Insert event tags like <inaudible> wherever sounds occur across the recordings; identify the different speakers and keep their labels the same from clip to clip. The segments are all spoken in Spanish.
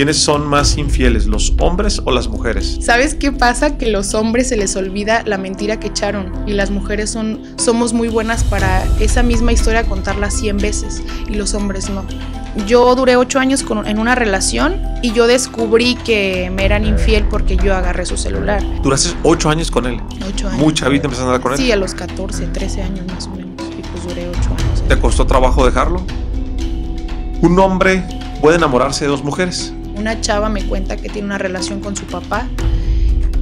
Speaker 1: ¿Quiénes son más infieles, los hombres o las mujeres?
Speaker 2: ¿Sabes qué pasa? Que los hombres se les olvida la mentira que echaron y las mujeres son, somos muy buenas para esa misma historia contarla 100 veces y los hombres no. Yo duré 8 años en una relación y yo descubrí que me eran eh. infiel porque yo agarré su celular.
Speaker 1: ¿Duraste 8 años con él?
Speaker 2: 8 años. ¿Mucha
Speaker 1: vida empezando a andar con él? Sí, a los
Speaker 2: 14, 13 años más o menos. Y pues duré 8 años.
Speaker 1: ¿Te costó trabajo dejarlo? Un hombre puede enamorarse de dos mujeres.
Speaker 2: Una chava me cuenta que tiene una relación con su papá.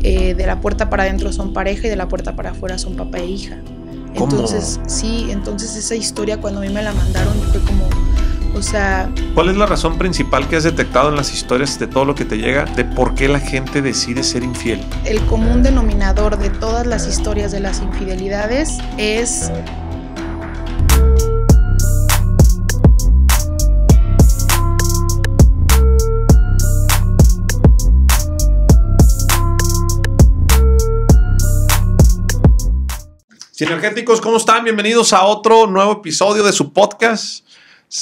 Speaker 2: Eh, de la puerta para adentro son pareja y de la puerta para afuera son papá e hija.
Speaker 1: Entonces,
Speaker 2: sí, entonces esa historia cuando a mí me la mandaron fue como, o sea...
Speaker 1: ¿Cuál es la razón principal que has detectado en las historias de todo lo que te llega de por qué la gente decide ser infiel?
Speaker 2: El común denominador de todas las historias de las infidelidades es
Speaker 1: Sinergéticos, ¿cómo están? Bienvenidos a otro nuevo episodio de su podcast.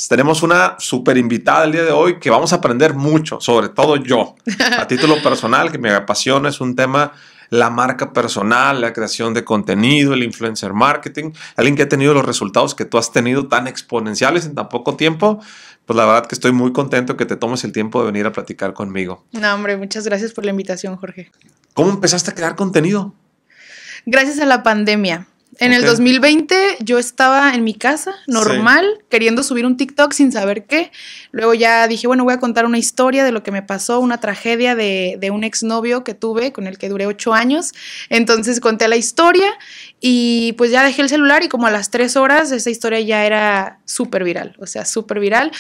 Speaker 1: Tenemos una super invitada el día de hoy que vamos a aprender mucho, sobre todo yo, a <laughs> título personal, que me apasiona, es un tema la marca personal, la creación de contenido, el influencer marketing, alguien que ha tenido los resultados que tú has tenido tan exponenciales en tan poco tiempo, pues la verdad que estoy muy contento que te tomes el tiempo de venir a platicar conmigo.
Speaker 2: No, hombre, muchas gracias por la invitación, Jorge.
Speaker 1: ¿Cómo empezaste a crear contenido?
Speaker 2: Gracias a la pandemia. En el 2020 yo estaba en mi casa, normal, queriendo subir un TikTok sin saber qué. Luego ya dije, bueno, voy a contar una historia de lo que me pasó, una tragedia de, de un exnovio que tuve con el que duré ocho años. Entonces conté la historia y pues ya dejé el celular y como a las tres horas esa historia ya era súper viral, o sea, súper viral.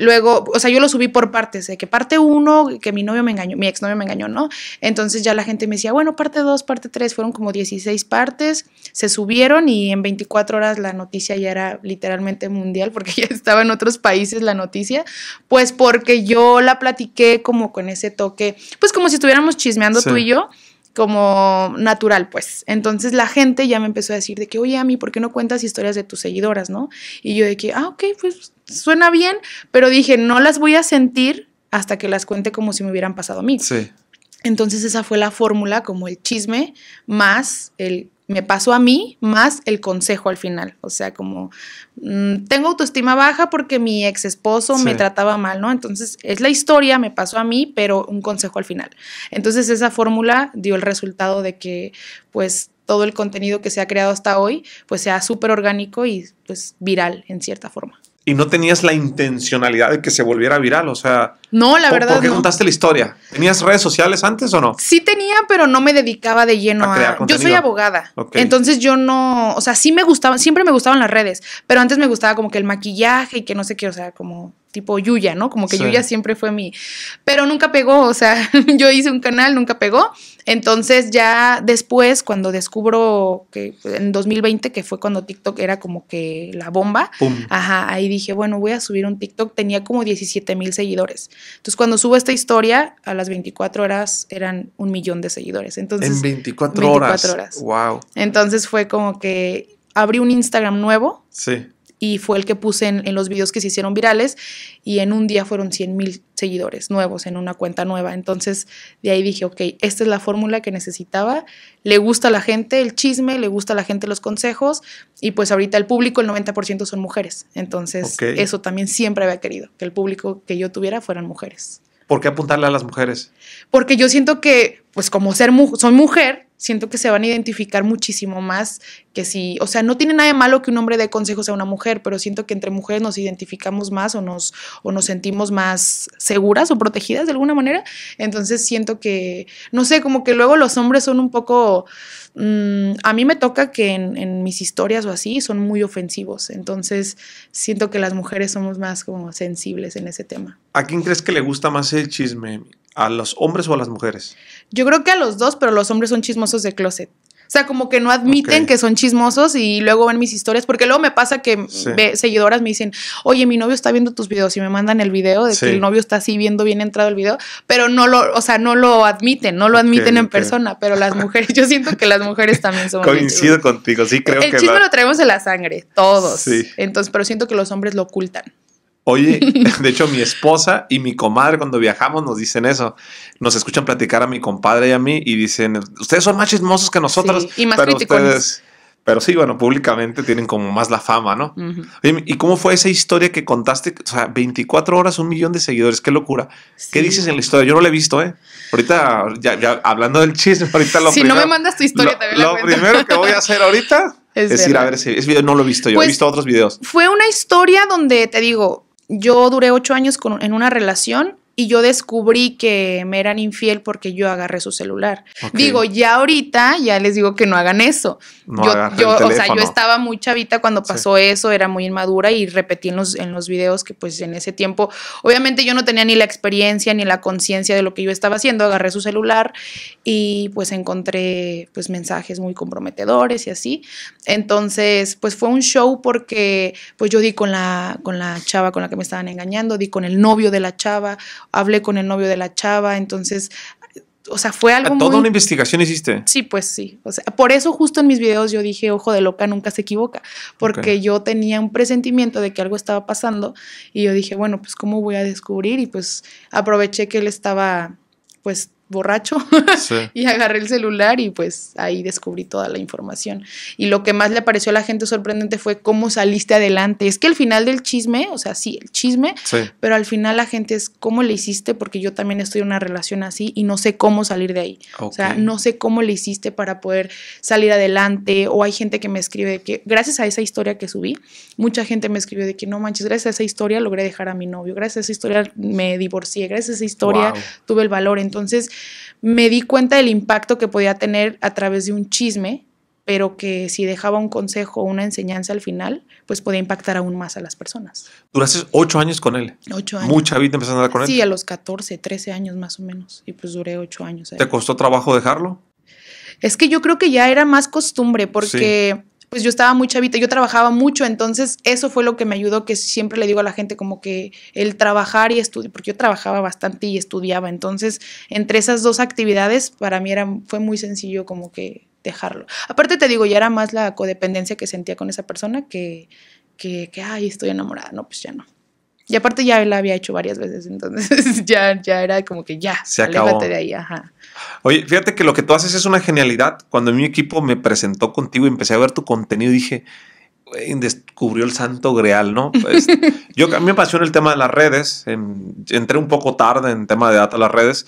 Speaker 2: Luego, o sea, yo lo subí por partes, de que parte uno, que mi novio me engañó, mi exnovio me engañó, ¿no? Entonces ya la gente me decía, bueno, parte dos, parte tres, fueron como 16 partes, se subieron y en 24 horas la noticia ya era literalmente mundial porque <laughs> ya estaba en otros países la noticia, pues porque yo la platiqué como con ese toque, pues como si estuviéramos chismeando tú y yo como natural, pues. Entonces la gente ya me empezó a decir de que, oye, a mí, ¿por qué no cuentas historias de tus seguidoras, no? Y yo de que, ah, ok, pues suena bien, pero dije, no las voy a sentir hasta que las cuente como si me hubieran pasado a mí. Sí. Entonces esa fue la fórmula, como el chisme más el me pasó a mí más el consejo al final. O sea, como mm, tengo autoestima baja porque mi ex esposo me trataba mal, ¿no? Entonces es la historia, me pasó a mí, pero un consejo al final. Entonces esa fórmula dio el resultado de que pues todo el contenido que se ha creado hasta hoy pues sea súper orgánico y pues viral en cierta forma.
Speaker 1: Y no tenías la intencionalidad de que se volviera viral, o sea,
Speaker 2: no, la verdad. ¿Por qué contaste
Speaker 1: la historia? ¿Tenías redes sociales antes o no? Sí
Speaker 2: tenía, pero no me dedicaba de lleno a. Yo soy abogada. Entonces yo no. O sea, sí me gustaban, siempre me gustaban las redes, pero antes me gustaba como que el maquillaje y que no sé qué, o sea, como tipo Yuya, ¿no? Como que Yuya siempre fue mi, pero nunca pegó, o sea, <laughs> yo hice un canal, nunca pegó. Entonces ya después, cuando descubro que en 2020, que fue cuando TikTok era como que la bomba, ajá, ahí dije, bueno, voy a subir un TikTok, tenía como 17 mil seguidores. Entonces, cuando subo esta historia, a las 24 horas eran un millón de seguidores. Entonces, en 24, horas. horas. Wow. Entonces fue como que abrí un Instagram nuevo. Sí y fue el que puse en, los videos que se hicieron virales y en un día fueron 100 mil seguidores nuevos en una cuenta nueva. Entonces de ahí dije, ok, esta es la fórmula que necesitaba, le gusta a la gente el chisme, le gusta a la gente los consejos y pues ahorita el público, el 90% son mujeres. Entonces eso también siempre había querido, que el público que yo tuviera fueran mujeres.
Speaker 1: ¿Por qué apuntarle a las mujeres?
Speaker 2: Porque yo siento que, pues como ser mu soy mujer, siento que se van a identificar muchísimo más que si, o sea, no tiene nada de malo que un hombre dé consejos a una mujer, pero siento que entre mujeres nos identificamos más o nos, nos sentimos más seguras o protegidas de alguna manera. Entonces siento que, no sé, como que luego los hombres son un poco, mm, a mí me toca que en, mis historias o así son muy ofensivos. Entonces siento que las mujeres somos más como sensibles en ese tema.
Speaker 1: ¿A quién crees que le gusta más el chisme? ¿A los hombres o a las mujeres?
Speaker 2: Yo creo que a los dos, pero los hombres son chismosos de closet. O sea, como que no admiten que son chismosos y luego ven mis historias, porque luego me pasa que ve, seguidoras me dicen, oye, mi novio está viendo tus videos y me mandan el video de que el novio está así viendo bien entrado el video, pero no lo, o sea, no lo admiten, no lo admiten en persona, pero las mujeres, yo siento que las mujeres también son... Coincido
Speaker 1: contigo, sí creo que... El chisme lo...
Speaker 2: traemos en la sangre, todos. Entonces, pero siento que los hombres lo ocultan.
Speaker 1: Oye, <laughs> de hecho mi esposa y mi comadre cuando viajamos nos dicen eso. Nos escuchan platicar a mi compadre y a mí y dicen, ustedes son más chismosos que nosotros. y más críticos. pero sí, bueno, públicamente tienen como más la fama, ¿no? ¿Y cómo fue esa historia que contaste? O sea, 24 horas, un millón de seguidores, qué locura. ¿Qué dices en la historia? Yo no la he visto, ¿eh? Ahorita, ya, hablando del chisme, ahorita lo Si no me mandas tu historia, también Lo primero que voy a hacer ahorita
Speaker 2: <laughs> es, decir, ir a ver
Speaker 1: si No lo he visto yo, he pues, visto otros videos.
Speaker 2: Fue una historia donde, te digo, yo duré ocho años con, en una relación y yo descubrí que me eran infiel porque yo agarré su celular. Digo, ya ahorita, ya les digo que no hagan eso. yo, o sea, yo estaba muy chavita cuando pasó eso, era muy inmadura y repetí en los, en los videos que pues en ese tiempo, obviamente yo no tenía ni la experiencia ni la conciencia de lo que yo estaba haciendo, agarré su celular y pues encontré pues mensajes muy comprometedores y así. Entonces, pues fue un show porque pues yo di con la, con la chava con la que me estaban engañando, di con el novio de la chava, hablé con el novio de la chava, entonces o sea, fue algo. Ah, Toda una
Speaker 1: investigación hiciste.
Speaker 2: Sí, pues sí. O sea, por eso justo en mis videos yo dije, ojo de loca, nunca se equivoca, porque yo tenía un presentimiento de que algo estaba pasando y yo dije, bueno, pues cómo voy a descubrir y pues aproveché que él estaba, pues borracho <laughs> y agarré el celular y pues ahí descubrí toda la información. Y lo que más le pareció a la gente sorprendente fue cómo saliste adelante. Es que el final del chisme, o sea, sí, el chisme, pero al final la gente es cómo le hiciste porque yo también estoy en una relación así y no sé cómo salir de ahí. O sea, no sé cómo le hiciste para poder salir adelante o hay gente que me escribe que gracias a esa historia que subí, mucha gente me escribió de que no manches, gracias a esa historia logré dejar a mi novio, gracias a esa historia me divorcié, gracias a esa historia tuve el valor. Entonces, me di cuenta del impacto que podía tener a través de un chisme, pero que si dejaba un consejo o una enseñanza al final, pues podía impactar aún más a las personas.
Speaker 1: Duraste ocho años con él.
Speaker 2: Ocho años. Mucha
Speaker 1: vida empezando a andar con él. Sí, a
Speaker 2: los 14, 13 años más o menos. Y pues duré ocho años. ¿Te
Speaker 1: costó trabajo dejarlo?
Speaker 2: Es que yo creo que ya era más costumbre porque pues yo estaba muy chavita, yo trabajaba mucho, entonces eso fue lo que me ayudó, que siempre le digo a la gente como que el trabajar y estudiar, porque yo trabajaba bastante y estudiaba, entonces entre esas dos actividades para mí era, fue muy sencillo como que dejarlo. Aparte te digo, ya era más la codependencia que sentía con esa persona que, que, que ay, estoy enamorada, no, pues ya no. Y aparte ya la había hecho varias veces, entonces <laughs> ya, ya era como que ya, se acabó. de ahí, ajá.
Speaker 1: Oye, fíjate que lo que tú haces es una genialidad. Cuando mi equipo me presentó contigo y empecé a ver tu contenido, dije, descubrió el santo greal, ¿no? Pues, <laughs> yo a mí me apasiona el tema de las redes, entré un poco tarde en tema de data las redes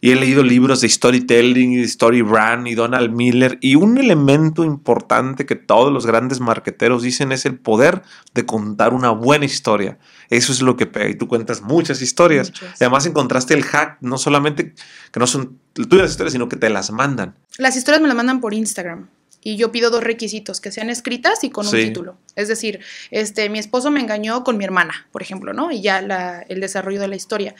Speaker 1: y he leído libros de storytelling y de story brand y Donald Miller y un elemento importante que todos los grandes marqueteros dicen es el poder de contar una buena historia. Eso es lo que tú cuentas muchas historias. además encontraste el hack, no solamente que no son tuyas historias, sino que te las mandan.
Speaker 2: Las historias me las mandan por Instagram. Y yo pido dos requisitos, que sean escritas y con un título. Es decir, este, mi esposo me engañó con mi hermana, por ejemplo, ¿no? Y ya el desarrollo de la historia.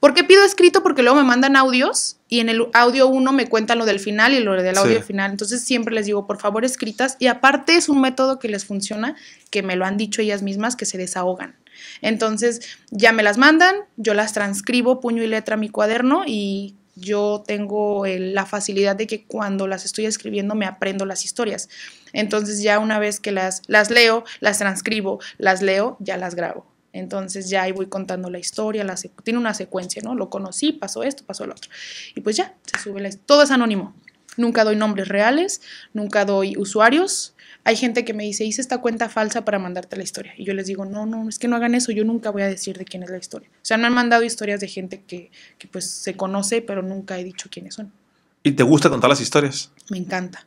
Speaker 2: ¿Por qué pido escrito? Porque luego me mandan audios y en el audio uno me cuentan lo del final y lo del audio final. Entonces siempre les digo, por favor, escritas. Y aparte es un método que les funciona, que me lo han dicho ellas mismas, que se desahogan. Entonces ya me las mandan, yo las transcribo puño y letra a mi cuaderno y yo tengo eh, la facilidad de que cuando las estoy escribiendo me aprendo las historias. Entonces ya una vez que las, leo, las transcribo, las leo, ya las grabo. Entonces ya ahí voy contando la historia, tiene una secuencia, ¿no? Lo conocí, pasó esto, pasó lo otro. Y pues ya, se sube Todo es anónimo. Nunca doy nombres reales, nunca doy usuarios, hay gente que me dice, hice esta cuenta falsa para mandarte la historia. Y yo les digo, no, no, es que no hagan eso, yo nunca voy a decir de quién es la historia. O sea, me han mandado historias de gente que, que pues se conoce, pero nunca he dicho quiénes son.
Speaker 1: ¿Y te gusta contar las historias?
Speaker 2: Me encanta.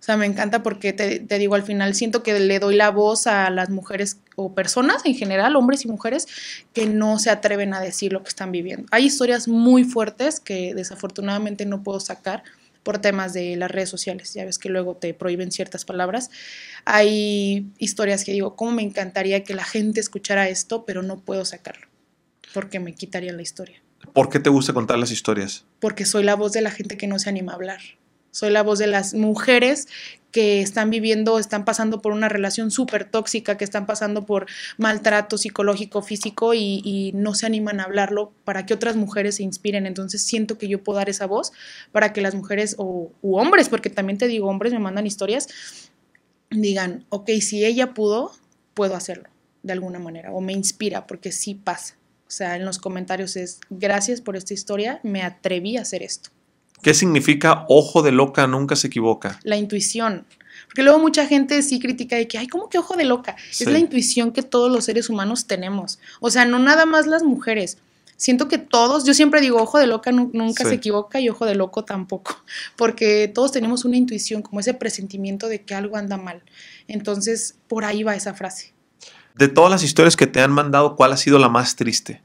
Speaker 2: O sea, me encanta porque te, te, digo, al final siento que le doy la voz a las mujeres o personas en general, hombres y mujeres, que no se atreven a decir lo que están viviendo. Hay historias muy fuertes que desafortunadamente no puedo sacar por temas de las redes sociales, ya ves que luego te prohíben ciertas palabras. Hay historias que digo, ¿cómo me encantaría que la gente escuchara esto, pero no puedo sacarlo? Porque me quitarían la historia.
Speaker 1: ¿Por qué te gusta contar las historias?
Speaker 2: Porque soy la voz de la gente que no se anima a hablar soy la voz de las mujeres que están viviendo, están pasando por una relación súper tóxica, que están pasando por maltrato psicológico, físico y, no se animan a hablarlo para que otras mujeres se inspiren. Entonces siento que yo puedo dar esa voz para que las mujeres o hombres, porque también te digo, hombres me mandan historias, digan, ok, si ella pudo, puedo hacerlo de alguna manera, o me inspira, porque sí pasa. O sea, en los comentarios es, gracias por esta historia, me atreví a hacer esto.
Speaker 1: ¿Qué significa ojo de loca nunca se equivoca?
Speaker 2: La intuición. Porque luego mucha gente sí critica de que, ay, ¿cómo que ojo de loca? Es la intuición que todos los seres humanos tenemos. O sea, no nada más las mujeres. Siento que todos, yo siempre digo, ojo de loca nunca se equivoca y ojo de loco tampoco, <laughs> porque todos tenemos una intuición, como ese presentimiento de que algo anda mal. Entonces, por ahí va esa frase.
Speaker 1: De todas las historias que te han mandado, ¿cuál ha sido la más triste?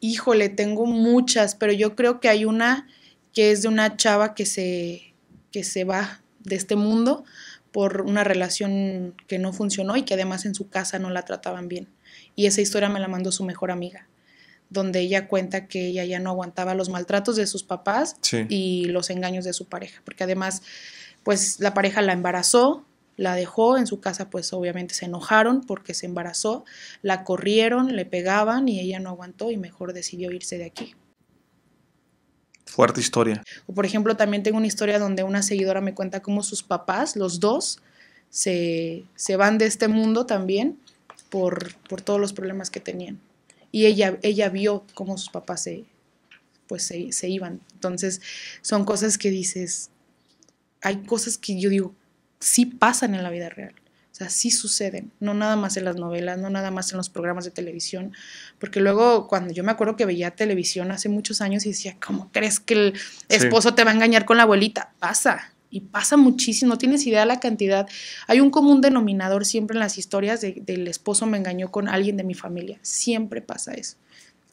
Speaker 2: Híjole, tengo muchas, pero yo creo que hay una que es de una chava que se, que se va de este mundo por una relación que no funcionó y que además en su casa no la trataban bien. Y esa historia me la mandó su mejor amiga, donde ella cuenta que ella ya no aguantaba los maltratos de sus papás y los engaños de su pareja, porque además, pues la pareja la embarazó, la dejó en su casa, pues obviamente se enojaron porque se embarazó, la corrieron, le pegaban y ella no aguantó y mejor decidió irse de aquí.
Speaker 1: Fuerte historia.
Speaker 2: O por ejemplo, también tengo una historia donde una seguidora me cuenta cómo sus papás, los dos, se, van de este mundo también por, todos los problemas que tenían. Y ella, ella vio cómo sus papás se, pues se, se iban. Entonces, son cosas que dices, hay cosas que yo digo, sí pasan en la vida real sea, sí suceden, no nada más en las novelas, no nada más en los programas de televisión, porque luego cuando yo me acuerdo que veía televisión hace muchos años y decía, ¿cómo crees que el esposo te va a engañar con la abuelita? Pasa, y pasa muchísimo, no tienes idea de la cantidad. Hay un común denominador siempre en las historias de, del esposo me engañó con alguien de mi familia, siempre pasa eso.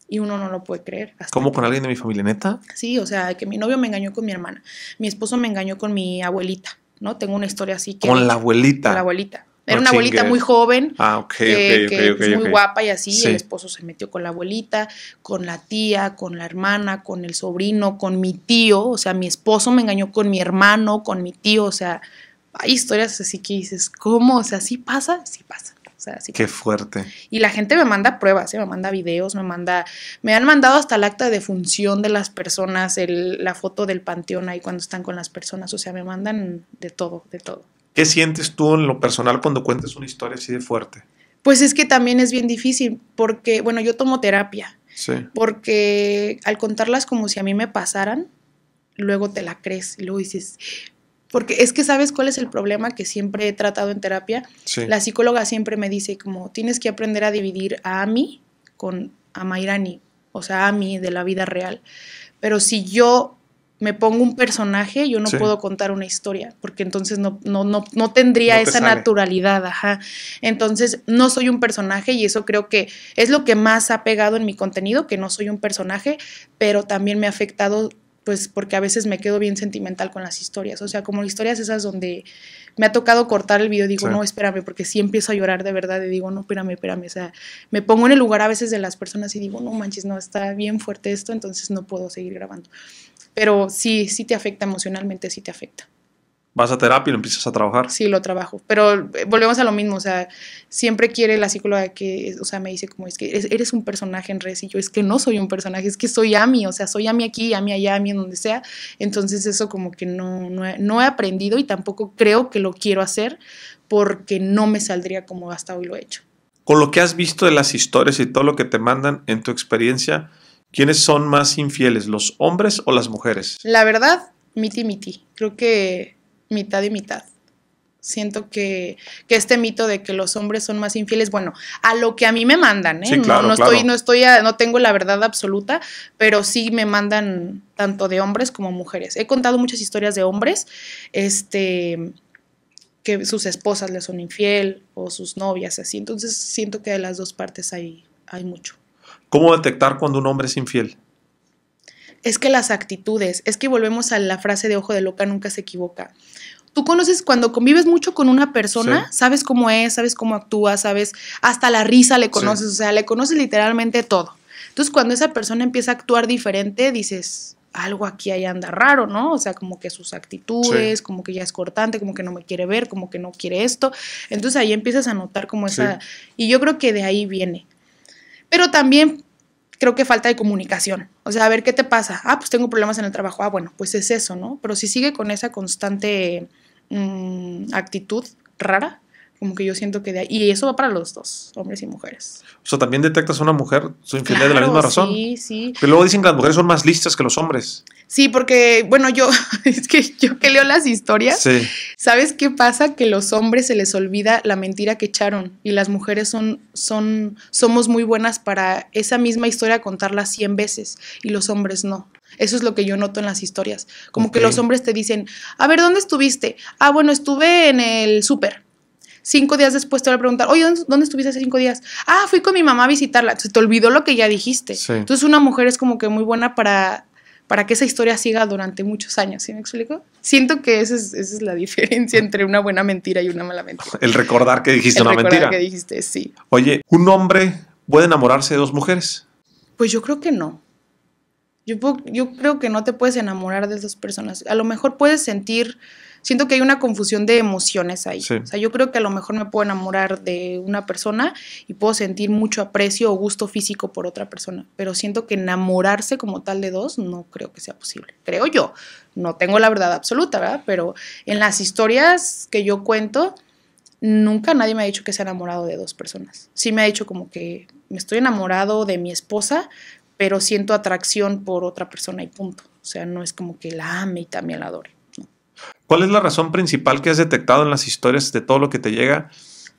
Speaker 2: Y uno no lo puede creer.
Speaker 1: ¿Cómo con alguien de mi familia,
Speaker 2: neta? Sí, o sea, que mi novio me engañó con mi hermana, mi esposo me engañó con mi abuelita, ¿no? Tengo una historia así que... Con la
Speaker 1: abuelita. Con la
Speaker 2: abuelita. Era una abuelita muy joven,
Speaker 1: ah, eh, que, es muy guapa y así, el esposo
Speaker 2: se metió con la abuelita, con la tía, con la hermana, con el sobrino, con mi tío, o sea, mi esposo me engañó con mi hermano, con mi tío, o sea, hay historias así que dices, ¿cómo? O sea, ¿sí pasa? Sí pasa. O sea,
Speaker 1: sí Qué fuerte.
Speaker 2: Y la gente me manda pruebas, ¿eh? me manda videos, me manda, me han mandado hasta el acta de función de las personas, la foto del panteón ahí cuando están con las personas, o sea, me mandan de todo, de todo.
Speaker 1: ¿Qué sientes tú en lo personal cuando cuentas una historia así de fuerte?
Speaker 2: Pues es que también es bien difícil porque, bueno, yo tomo terapia. Sí. Porque al contarlas como si a mí me pasaran, luego te la crees y luego dices, porque es que sabes cuál es el problema que siempre he tratado en terapia. La psicóloga siempre me dice como tienes que aprender a dividir a mí con a Mairani, o sea, a mí de la vida real. Pero si yo me pongo un personaje, yo no puedo contar una historia, porque entonces no, no, no, no tendría esa naturalidad, ajá. Entonces, no soy un personaje y eso creo que es lo que más ha pegado en mi contenido, que no soy un personaje, pero también me ha afectado, pues, porque a veces me quedo bien sentimental con las historias. O sea, como historias esas donde me ha tocado cortar el video, digo, no, espérame, porque sí empiezo a llorar de verdad y digo, no, espérame, espérame. O sea, me pongo en el lugar a veces de las personas y digo, no manches, no, está bien fuerte esto, entonces no puedo seguir grabando. Pero sí, sí te afecta emocionalmente, sí te afecta.
Speaker 1: ¿Vas a terapia y lo empiezas a trabajar?
Speaker 2: Sí, lo trabajo. Pero eh, volvemos a lo mismo, o sea, siempre quiere la psicóloga que, o sea, me dice como, es que eres un personaje en redes y yo, es que no soy un personaje, es que soy Ami, o sea, soy Ami aquí, Ami allá, Ami en donde sea. Entonces eso como que no, he, no he aprendido y tampoco creo que lo quiero hacer porque no me saldría como hasta hoy lo he hecho.
Speaker 1: Con lo que has visto de las historias y todo lo que te mandan en tu experiencia, ¿Quiénes son más infieles, los hombres o las mujeres?
Speaker 2: La verdad, miti miti. Creo que mitad y mitad. Siento que, este mito de que los hombres son más infieles, bueno, a lo que a mí me mandan, ¿eh? no, Estoy, no, estoy no tengo la verdad absoluta, pero sí me mandan tanto de hombres como mujeres. He contado muchas historias de hombres, este, que sus esposas les son infiel o sus novias, así. Entonces siento que de las dos partes hay mucho.
Speaker 1: ¿Cómo detectar cuando un hombre es infiel?
Speaker 2: Es que las actitudes, es que volvemos a la frase de ojo de loca nunca se equivoca. Tú conoces cuando convives mucho con una persona, sabes cómo es, sabes cómo actúa, sabes, hasta la risa le conoces, o sea, le conoces literalmente todo. Entonces, cuando esa persona empieza a actuar diferente, dices, algo aquí ahí anda raro, ¿no? O sea, como que sus actitudes, como que ya es cortante, como que no me quiere ver, como que no quiere esto. Entonces ahí empiezas a notar como esa... Y yo creo que de ahí viene. Pero también creo que falta de comunicación. O sea, a ver qué te pasa. Ah, pues tengo problemas en el trabajo. Ah, bueno, pues es eso, ¿no? Pero si sigue con esa constante mm, actitud rara, como que yo siento que de ahí. Y eso va para los dos, hombres y mujeres.
Speaker 1: O sea, también detectas a una mujer su infidelidad de la misma razón. Sí, sí. Pero luego dicen que las mujeres son más listas que los hombres.
Speaker 2: Sí, porque, bueno, yo, <laughs> es que yo que leo las historias, ¿sabes qué pasa? Que los hombres se les olvida la mentira que echaron y las mujeres son, son, somos muy buenas para esa misma historia contarla 100 veces y los hombres no. Eso es lo que yo noto en las historias. Como que los hombres te dicen, a ver, ¿dónde estuviste? Ah, bueno, estuve en el súper cinco días después te van a preguntar, oye, ¿dónde, estuviste hace cinco días? Ah, fui con mi mamá a visitarla. Se te olvidó lo que ya dijiste. Entonces una mujer es como que muy buena para, para que esa historia siga durante muchos años, ¿sí me explico? Siento que esa es, la diferencia entre una buena mentira y una mala mentira.
Speaker 1: El recordar que dijiste El una recordar que
Speaker 2: dijiste, sí.
Speaker 1: Oye, ¿un hombre puede enamorarse de dos mujeres?
Speaker 2: Pues yo creo que no. Yo, yo creo que no te puedes enamorar de dos personas. A lo mejor puedes sentir siento que hay una confusión de emociones ahí. O sea, yo creo que a lo mejor me puedo enamorar de una persona y puedo sentir mucho aprecio o gusto físico por otra persona, pero siento que enamorarse como tal de dos no creo que sea posible. Creo yo. No tengo la verdad absoluta, ¿verdad? Pero en las historias que yo cuento, nunca nadie me ha dicho que se ha enamorado de dos personas. Sí me ha dicho como que me estoy enamorado de mi esposa, pero siento atracción por otra persona y punto. O sea, no es como que la ame y también la adore.
Speaker 1: ¿Cuál es la razón principal que has detectado en las historias de todo lo que te llega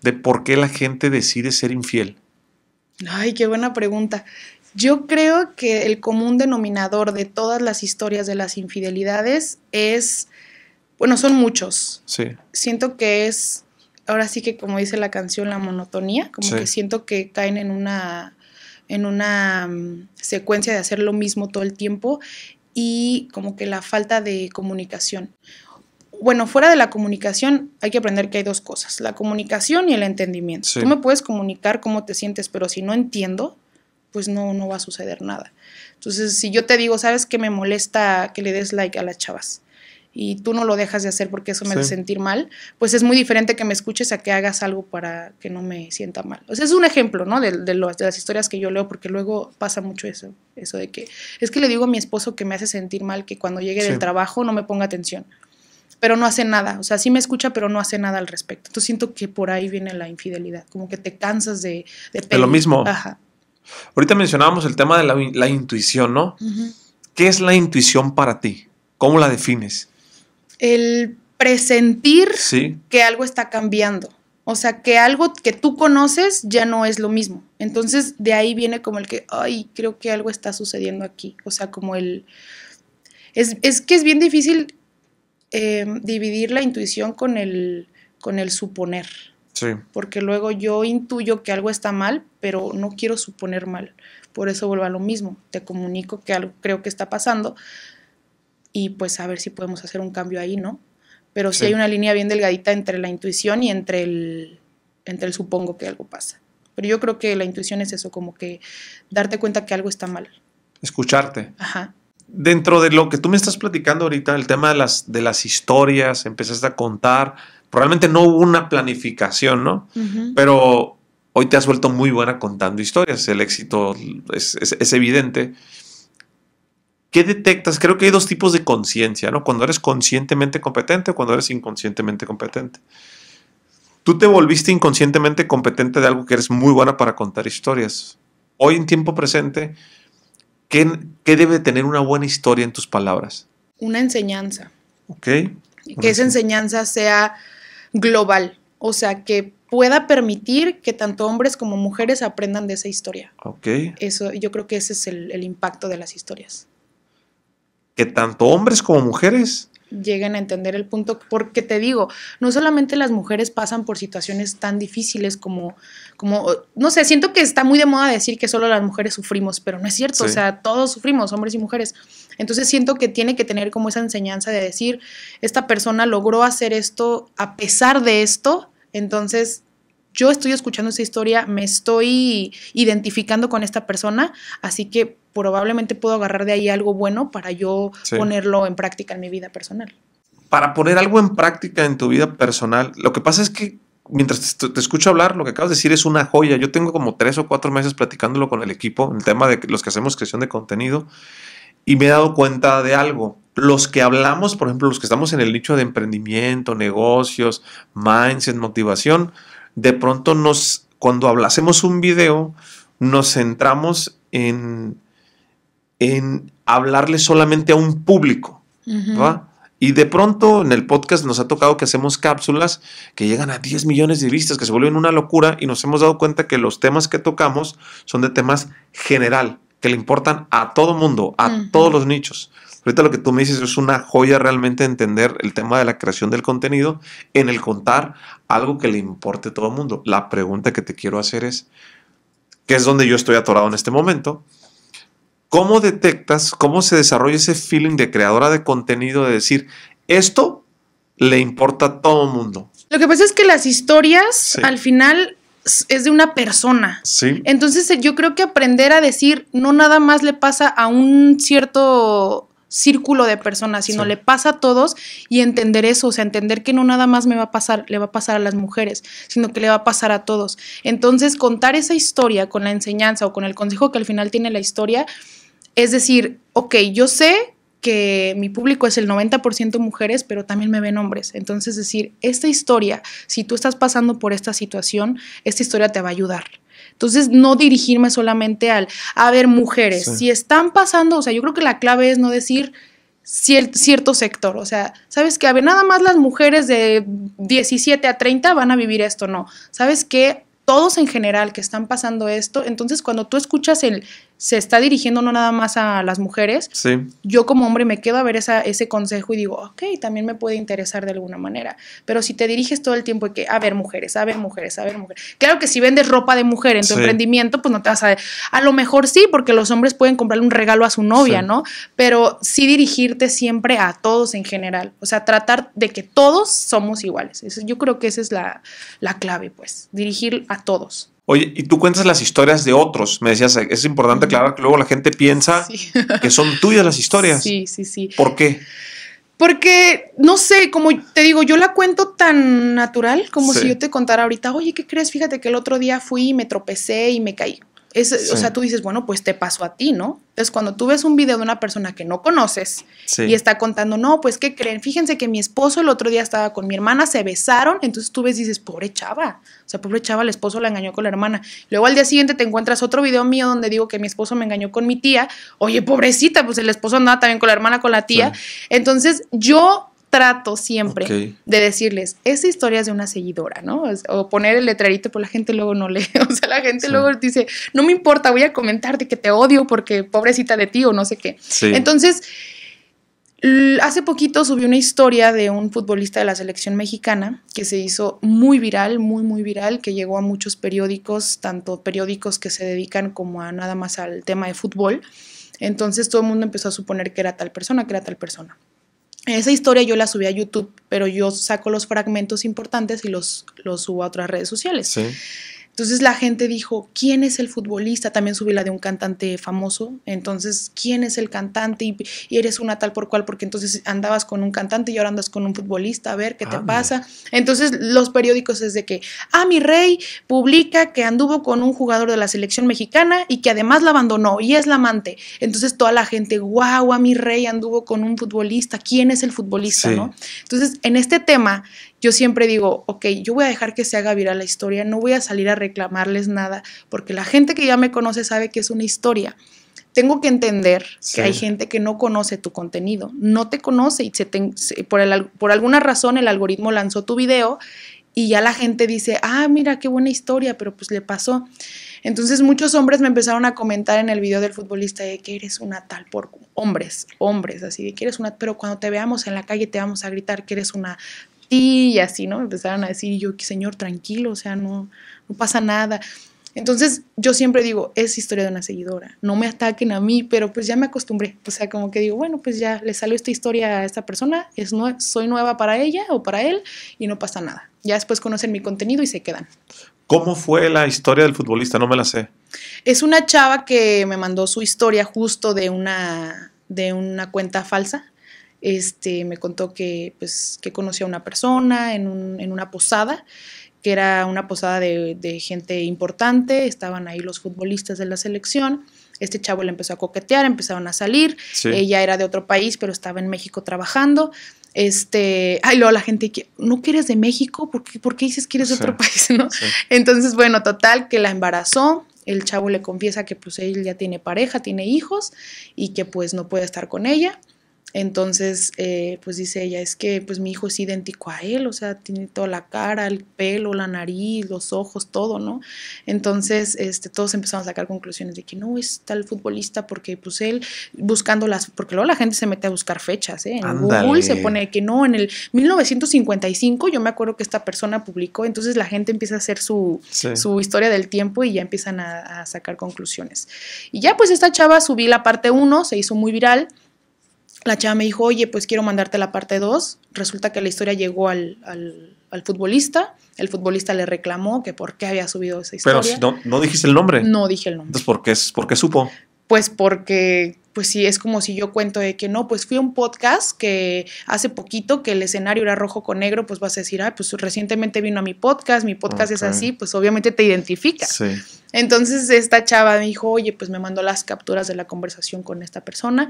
Speaker 1: de por qué la gente decide ser infiel?
Speaker 2: Ay, qué buena pregunta. Yo creo que el común denominador de todas las historias de las infidelidades es, bueno, son muchos. Sí. Siento que es, ahora sí que como dice la canción, la monotonía, como que siento que caen en una, en una mm, secuencia de hacer lo mismo todo el tiempo y como que la falta de comunicación bueno, fuera de la comunicación hay que aprender que hay dos cosas, la comunicación y el entendimiento. Tú me puedes comunicar cómo te sientes, pero si no entiendo, pues no, no va a suceder nada. Entonces, si yo te digo, ¿sabes que me molesta que le des like a las chavas? y tú no lo dejas de hacer porque eso me hace sentir mal, pues es muy diferente que me escuches a que hagas algo para que no me sienta mal. O sea, es un ejemplo, ¿no? De, las historias que yo leo, porque luego pasa mucho eso, eso de que es que le digo a mi esposo que me hace sentir mal que cuando llegue del trabajo no me ponga atención pero no hace nada. O sea, sí me escucha, pero no hace nada al respecto. Entonces siento que por ahí viene la infidelidad, como que te cansas de... De, de lo mismo. Ajá.
Speaker 1: Ahorita mencionábamos el tema de la, intuición, ¿no? ¿Qué es la intuición para ti? ¿Cómo la defines?
Speaker 2: El presentir que algo está cambiando. O sea, que algo que tú conoces ya no es lo mismo. Entonces, de ahí viene como el que, ay, creo que algo está sucediendo aquí. O sea, como el... Es, es que es bien difícil Em, dividir la intuición con el, con el suponer. Porque luego yo intuyo que algo está mal, pero no quiero suponer mal. Por eso vuelvo a lo mismo. Te comunico que algo creo que está pasando y pues a ver si podemos hacer un cambio ahí, ¿no? Pero sí, hay una línea bien delgadita entre la intuición y entre el, entre el supongo que algo pasa. Pero yo creo que la intuición es eso, como que darte cuenta que algo está mal.
Speaker 1: Escucharte. Ajá dentro de lo que tú me estás platicando ahorita, el tema de las, de las historias, empezaste a contar, probablemente no hubo una planificación, ¿no? Pero hoy te has vuelto muy buena contando historias, el éxito es, es evidente. ¿Qué detectas? Creo que hay dos tipos de conciencia, ¿no? Cuando eres conscientemente competente o cuando eres inconscientemente competente. Tú te volviste inconscientemente competente de algo que eres muy buena para contar historias. Hoy en tiempo presente, ¿Qué, debe tener una buena historia en tus palabras?
Speaker 2: Una enseñanza. Ok. Que esa enseñanza sea global, o sea, que pueda permitir que tanto hombres como mujeres aprendan de esa historia. Ok. Eso, yo creo que ese es el impacto de las historias.
Speaker 1: Que tanto hombres como mujeres
Speaker 2: lleguen a entender el punto, porque te digo, no solamente las mujeres pasan por situaciones tan difíciles como como, no sé, siento que está muy de moda decir que solo las mujeres sufrimos, pero no es cierto, o sea, todos sufrimos, hombres y mujeres. Entonces siento que tiene que tener como esa enseñanza de decir, esta persona logró hacer esto a pesar de esto, entonces yo estoy escuchando esa historia, me estoy identificando con esta persona, así que probablemente puedo agarrar de ahí algo bueno para yo ponerlo en práctica en mi vida personal.
Speaker 1: Para poner algo en práctica en tu vida personal, lo que pasa es que mientras te, escucho hablar, lo que acabas de decir es una joya. Yo tengo como tres o cuatro meses platicándolo con el equipo, el tema de los que hacemos creación de contenido, y me he dado cuenta de algo. Los que hablamos, por ejemplo, los que estamos en el nicho de emprendimiento, negocios, mindset, motivación, de pronto nos, cuando hacemos un video, nos centramos en, en hablarle solamente a un público. Y de pronto en el podcast nos ha tocado que hacemos cápsulas que llegan a 10 millones de vistas, que se vuelven una locura y nos hemos dado cuenta que los temas que tocamos son de temas general, que le importan a todo mundo, a todos los nichos. Ahorita lo que tú me dices es una joya realmente entender el tema de la creación del contenido en el contar algo que le importe a todo el mundo. La pregunta que te quiero hacer es, ¿qué es donde yo estoy atorado en este momento? ¿Cómo detectas, cómo se desarrolla ese feeling de creadora de contenido de decir, esto le importa a todo el mundo?
Speaker 2: Lo que pasa es que las historias al final es de una persona. Sí. Entonces yo creo que aprender a decir no nada más le pasa a un cierto círculo de personas, sino le pasa a todos y entender eso, o sea, entender que no nada más me va a pasar, le va a pasar a las mujeres, sino que le va a pasar a todos. Entonces, contar esa historia con la enseñanza o con el consejo que al final tiene la historia, es decir, ok, yo sé que mi público es el 90% mujeres, pero también me ven hombres. Entonces, decir, esta historia, si tú estás pasando por esta situación, esta historia te va a ayudar. Entonces, no dirigirme solamente al, a ver, mujeres, si están pasando, o sea, yo creo que la clave es no decir cierto sector, o sea, sabes que, a ver, nada más las mujeres de 17 a 30 van a vivir esto, no, sabes que todos en general que están pasando esto, entonces cuando tú escuchas el se está dirigiendo no nada más a las mujeres, yo como hombre me quedo a ver ese consejo y digo, ok, también me puede interesar de alguna manera. Pero si te diriges todo el tiempo que, a ver mujeres, a ver mujeres, a ver mujeres. Claro que si vendes ropa de mujer en tu emprendimiento, pues no te vas a... A lo mejor sí, porque los hombres pueden comprarle un regalo a su novia, ¿no? Pero sí dirigirte siempre a todos en general. O sea, tratar de que todos somos iguales. yo creo que esa es la, la clave, pues, dirigir a todos.
Speaker 1: Oye, y tú cuentas las historias de otros. Me decías, es importante aclarar que luego la gente piensa <laughs> que son tuyas las historias.
Speaker 2: Sí, sí, sí. ¿Por qué? Porque, no sé, como te digo, yo la cuento tan natural como si yo te contara ahorita, oye, ¿qué crees? Fíjate que el otro día fui y me tropecé y me caí. O sea, tú dices, bueno, pues te pasó a ti, ¿no? Entonces, cuando tú ves un video de una persona que no conoces y está contando, no, pues, ¿qué creen? Fíjense que mi esposo el otro día estaba con mi hermana, se besaron, entonces tú ves y dices, pobre chava, o sea, pobre chava, el esposo la engañó con la hermana. Luego al día siguiente te encuentras otro video mío donde digo que mi esposo me engañó con mi tía, oye, pobrecita, pues el esposo andaba también con la hermana, con la tía. Entonces, yo trato siempre de decirles, esa historia es de una seguidora, ¿no? O poner el letrerito, pero pues la gente luego no lee, <laughs> o sea, la gente luego dice, no me importa, voy a comentarte que te odio porque pobrecita de ti o no sé qué. Entonces, hace poquito subí una historia de un futbolista de la selección mexicana que se hizo muy viral, muy, muy viral, que llegó a muchos periódicos, tanto periódicos que se dedican como a nada más al tema de fútbol. Entonces todo el mundo empezó a suponer que era tal persona, que era tal persona. Esa historia yo la subí a YouTube, pero yo saco los fragmentos importantes y los, los subo a otras redes sociales. Sí. Entonces la gente dijo, ¿quién es el futbolista? También subí la de un cantante famoso. Entonces, ¿quién es el cantante? Y, eres una tal por cual, porque entonces andabas con un cantante y ahora andas con un futbolista, a ver qué te ah, pasa. Entonces, los periódicos es de que, ah, mi rey publica que anduvo con un jugador de la selección mexicana y que además la abandonó y es la amante. Entonces, toda la gente, wow, a ah, mi rey anduvo con un futbolista, ¿quién es el futbolista? Entonces, en este tema yo siempre digo, ok, yo voy a dejar que se haga viral la historia, no voy a salir a reclamarles nada, porque la gente que ya me conoce sabe que es una historia. Tengo que entender que hay gente que no conoce tu contenido, no te conoce y se por, por alguna razón el algoritmo lanzó tu video y ya la gente dice, ah, mira, qué buena historia, pero pues le pasó. Entonces muchos hombres me empezaron a comentar en el video del futbolista de que eres una tal por hombres, hombres, así de que eres una, pero cuando te veamos en la calle te vamos a gritar que eres una y así, ¿no? Empezaron a decir, yo, Señor, tranquilo, o sea, no, no pasa nada. Entonces yo siempre digo, es historia de una seguidora, no me ataquen a mí, pero pues ya me acostumbré, o sea, como que digo, bueno, pues ya le salió esta historia a esta persona, es no, soy nueva para ella o para él y no pasa nada. Ya después conocen mi contenido y se quedan.
Speaker 1: ¿Cómo fue la historia del futbolista? No me la sé.
Speaker 2: Es una chava que me mandó su historia justo de una, de una cuenta falsa este, me contó que, pues, que conocía a una persona en, una posada, que era una posada de, gente importante, estaban ahí los futbolistas de la selección. Este chavo le empezó a coquetear, empezaron a salir. Ella era de otro país, pero estaba en México trabajando. Este, ay, luego la gente, ¿no quieres de México? ¿Por qué, dices que eres de otro país? Entonces, bueno, total, que la embarazó, el chavo le confiesa que pues él ya tiene pareja, tiene hijos y que pues no puede estar con ella. Entonces, eh, pues dice ella, es que pues mi hijo es idéntico a él, o sea, tiene toda la cara, el pelo, la nariz, los ojos, todo, ¿no? Entonces, este, todos empezamos a sacar conclusiones de que no es tal futbolista porque pues él buscando las, porque luego la gente se mete a buscar fechas, ¿eh? En Google se pone que no, en el 1955 yo me acuerdo que esta persona publicó, entonces la gente empieza a hacer su, historia del tiempo y ya empiezan a, a sacar conclusiones. Y ya pues esta chava subí la parte 1, se hizo muy viral la chava me dijo, oye, pues quiero mandarte la parte 2. Resulta que la historia llegó al, al, futbolista. El futbolista le reclamó que por qué había subido esa historia. Pero no, no dijiste el nombre. No dije el nombre.
Speaker 1: Entonces, ¿por qué, por supo?
Speaker 2: Pues porque pues sí, es como si yo cuento de que no, pues fui a un podcast que hace poquito que el escenario era rojo con negro, pues vas a decir, ah, pues recientemente vino a mi podcast, mi podcast es así, pues obviamente te identificas. Sí. Entonces esta chava dijo, oye, pues me mandó las capturas de la conversación con esta persona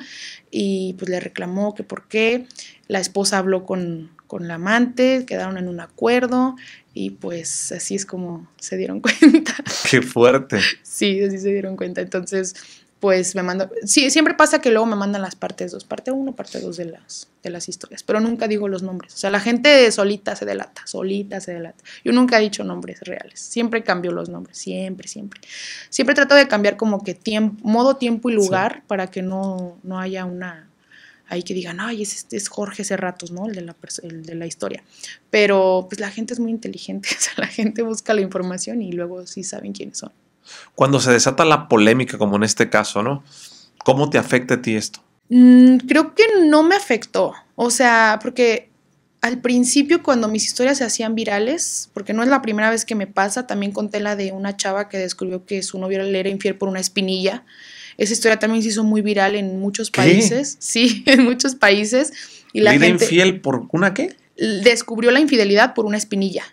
Speaker 2: y pues le reclamó que por qué. La esposa habló con, con la amante, quedaron en un acuerdo y pues así es como se dieron <laughs> cuenta.
Speaker 1: Qué fuerte.
Speaker 2: Sí, así se dieron cuenta. Entonces pues me manda, siempre pasa que luego me mandan las partes dos parte uno parte dos de las, de las historias, pero nunca digo los nombres. O sea, la gente solita se delata, solita se delata. Yo nunca he dicho nombres reales, siempre cambio los nombres, siempre, siempre. Siempre trato de cambiar como que tiempo, modo, tiempo y lugar para que no, no haya una, ahí que digan, ay, es, este, es Jorge Cerratos, ¿no? El de, la, el de la historia. Pero pues la gente es muy inteligente, <laughs> sea, la gente busca la información y luego sí saben quiénes son.
Speaker 1: Cuando se desata la polémica, como en este caso, ¿no? ¿Cómo te afecta a ti esto?
Speaker 2: Mm, creo que no me afectó. O sea, porque al principio cuando mis historias se hacían virales, porque no es la primera vez que me pasa, también conté la de una chava que descubrió que su novio le era infiel por una espinilla. Esa historia también se hizo muy viral en muchos países. Sí, <laughs> en muchos países. Y la infiel
Speaker 1: por una qué?
Speaker 2: Descubrió la infidelidad por una espinilla.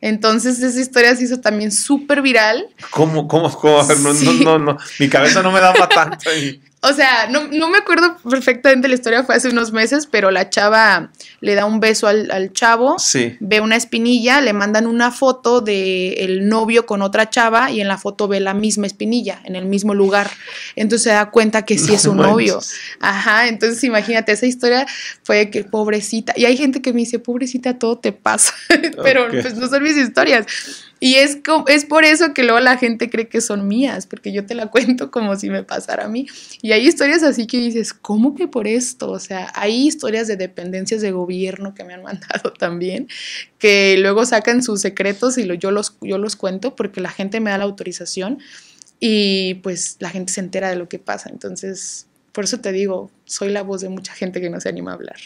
Speaker 2: Entonces esa historia se hizo también súper viral.
Speaker 1: ¿Cómo, cómo, No, no, no, mi cabeza no me para tanto. ahí.
Speaker 2: O sea, no, me acuerdo perfectamente la historia, fue hace unos meses, pero la chava le da un beso al, chavo, ve una espinilla, le mandan una foto del novio con otra chava y en la foto ve la misma espinilla, en el mismo lugar. Entonces se da cuenta que sí es un novio. Ajá, entonces imagínate, esa historia fue que pobrecita. Y hay gente que me dice, pobrecita, todo te pasa, <laughs> pero pues no son mis historias. Y es, es por eso que luego la gente cree que son mías, porque yo te la <laughs> cuento como si me pasara a mí. Y hay historias así que dices, ¿cómo que por esto? O sea, hay historias de dependencias de gobierno que me han <laughs> mandado también, que luego sacan sus secretos y yo, los, yo los cuento porque la gente me da la autorización y pues la gente se entera de lo que pasa. Entonces, por eso te digo, soy la voz de mucha gente que no se anima a hablar.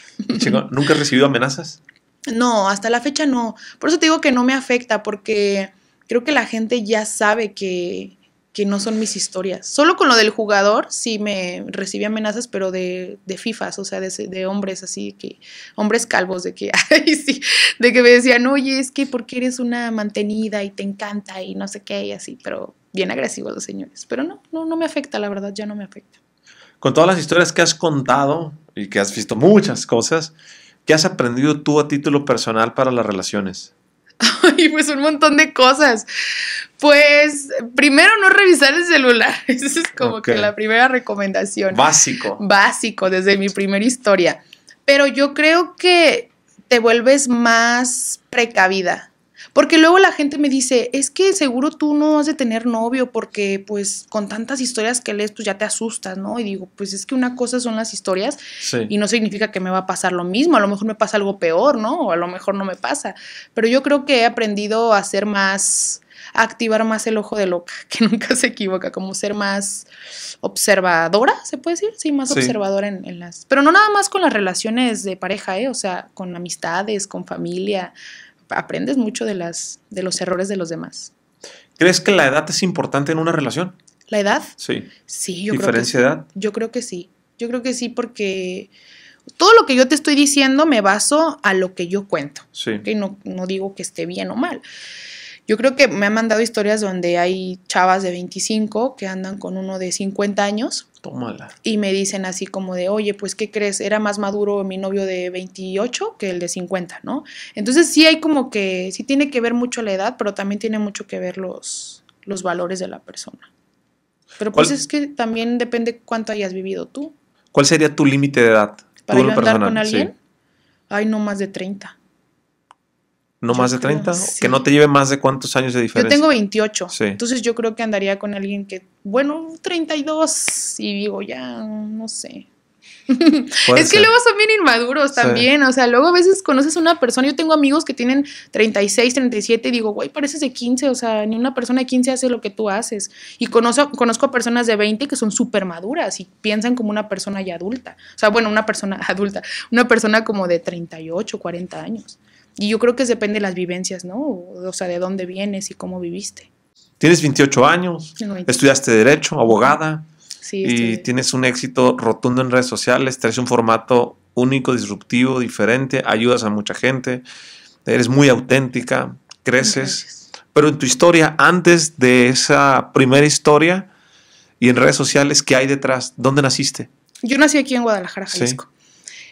Speaker 1: ¿nunca has recibido amenazas?
Speaker 2: No, hasta la fecha no. Por eso te digo que no me afecta, porque creo que la gente ya sabe que, no son mis historias. Solo con lo del jugador sí me recibí amenazas, pero de, de FIFAs, o sea, de, hombres así, que hombres calvos, de que, <laughs> sí, de que me decían, oye, es que porque eres una mantenida y te encanta y no sé qué, y así, pero bien agresivos los señores. Pero no, no, no me afecta, la verdad, ya no me afecta.
Speaker 1: Con todas las historias que has contado y que has visto muchas cosas, ¿Qué has aprendido tú a título personal para las relaciones?
Speaker 2: <laughs> Ay, pues un montón de cosas. Pues primero no revisar el celular. <laughs> Esa es como que la primera recomendación. Básico. Básico, desde mi primera historia. Pero yo creo que te vuelves más precavida. Porque luego la gente me dice, es que seguro tú no has de tener novio porque pues con tantas historias que lees, pues ya te asustas, ¿no? Y digo, pues es que una cosa son las historias y no significa que me va a pasar lo mismo, a lo mejor me pasa algo peor, ¿no? O a lo mejor no me pasa. Pero yo creo que he aprendido a ser más, a activar más el ojo de loca, <laughs> que nunca se equivoca, como ser más observadora, ¿se puede decir? Sí, más observadora en, en las... Pero no nada más con las relaciones de pareja, ¿eh? O sea, con amistades, con familia aprendes mucho de, las, de los errores de los demás.
Speaker 1: ¿Crees que la edad es importante en una relación? ¿La edad? Sí.
Speaker 2: Sí, yo ¿Diferencia creo que edad? Yo creo que sí. Yo creo que sí porque todo lo que yo te estoy diciendo me baso a lo que yo cuento. Sí. No, no digo que esté bien o mal. Yo creo que me han mandado historias donde hay chavas de 25 que andan con uno de 50 años Tómala. Y me dicen así como de, oye, pues, ¿qué crees? Era más maduro mi novio de 28 que el de 50, ¿no? Entonces sí hay como que, sí tiene que ver mucho la edad, pero también tiene mucho que ver los, los valores de la persona. Pero pues es que también depende cuánto hayas vivido tú.
Speaker 1: ¿Cuál sería tu límite de edad? ¿Para con alguien?
Speaker 2: hay no más de 30.
Speaker 1: ¿No más de 30? Que no te lleve más de cuántos años de diferencia. Yo tengo
Speaker 2: 28. Entonces yo creo que andaría con alguien que, bueno, 32 y digo, ya, no sé. <laughs> es que luego son bien inmaduros también, o sea, luego a veces conoces a una persona, yo tengo amigos que tienen 36, 37 y digo, güey, pareces de 15, o sea, ni una persona de 15 hace lo que tú haces. Y conozco, conozco a personas de 20 que son súper maduras y piensan como una persona ya adulta, o sea, bueno, una persona <laughs> adulta, una persona como de 38, 40 años. Y yo creo que depende de las vivencias, ¿no? O sea, de dónde vienes y cómo viviste.
Speaker 1: Tienes 28 años, estudiaste Derecho, abogada, y tienes un éxito rotundo en redes sociales, traes un formato único, disruptivo, diferente, ayudas a mucha gente, eres muy auténtica, creces. Pero en tu historia, antes de esa primera historia y en redes sociales, ¿qué hay detrás? ¿Dónde naciste?
Speaker 2: Yo nací aquí en Guadalajara, Jalisco.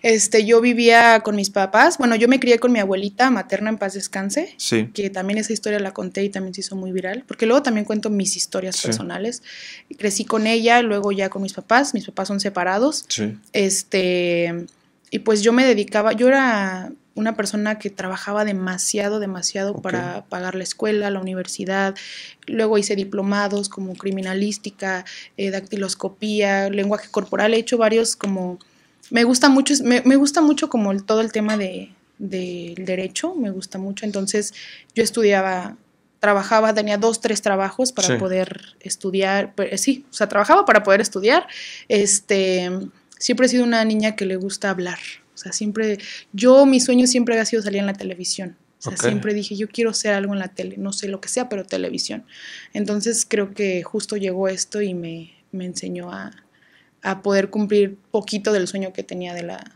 Speaker 2: Este, yo vivía con mis papás. Bueno, yo me crié con mi abuelita materna en paz descanse. Sí. Que también esa historia la conté y también se hizo muy viral. Porque luego también cuento mis historias personales. Crecí con ella, luego ya con mis papás. Mis papás son separados. Sí. Este. Y pues yo me dedicaba, yo era una persona que trabajaba demasiado, demasiado para pagar la escuela, la universidad. Luego hice diplomados como criminalística, eh, dactiloscopía, lenguaje corporal. He hecho varios como me gusta mucho, me, gusta mucho como todo el tema de, del derecho, me gusta mucho. Entonces yo estudiaba, trabajaba, tenía dos, tres trabajos para poder estudiar, sí, o sea, trabajaba para poder estudiar. Este, siempre he sido una niña que le gusta hablar. O sea, siempre, yo, mi sueño siempre había sido salir en la televisión. O sea, siempre dije, yo quiero hacer algo en la tele, no sé lo que sea, pero televisión. Entonces creo que justo llegó esto y me, me enseñó a, a poder cumplir poquito del sueño que tenía de la,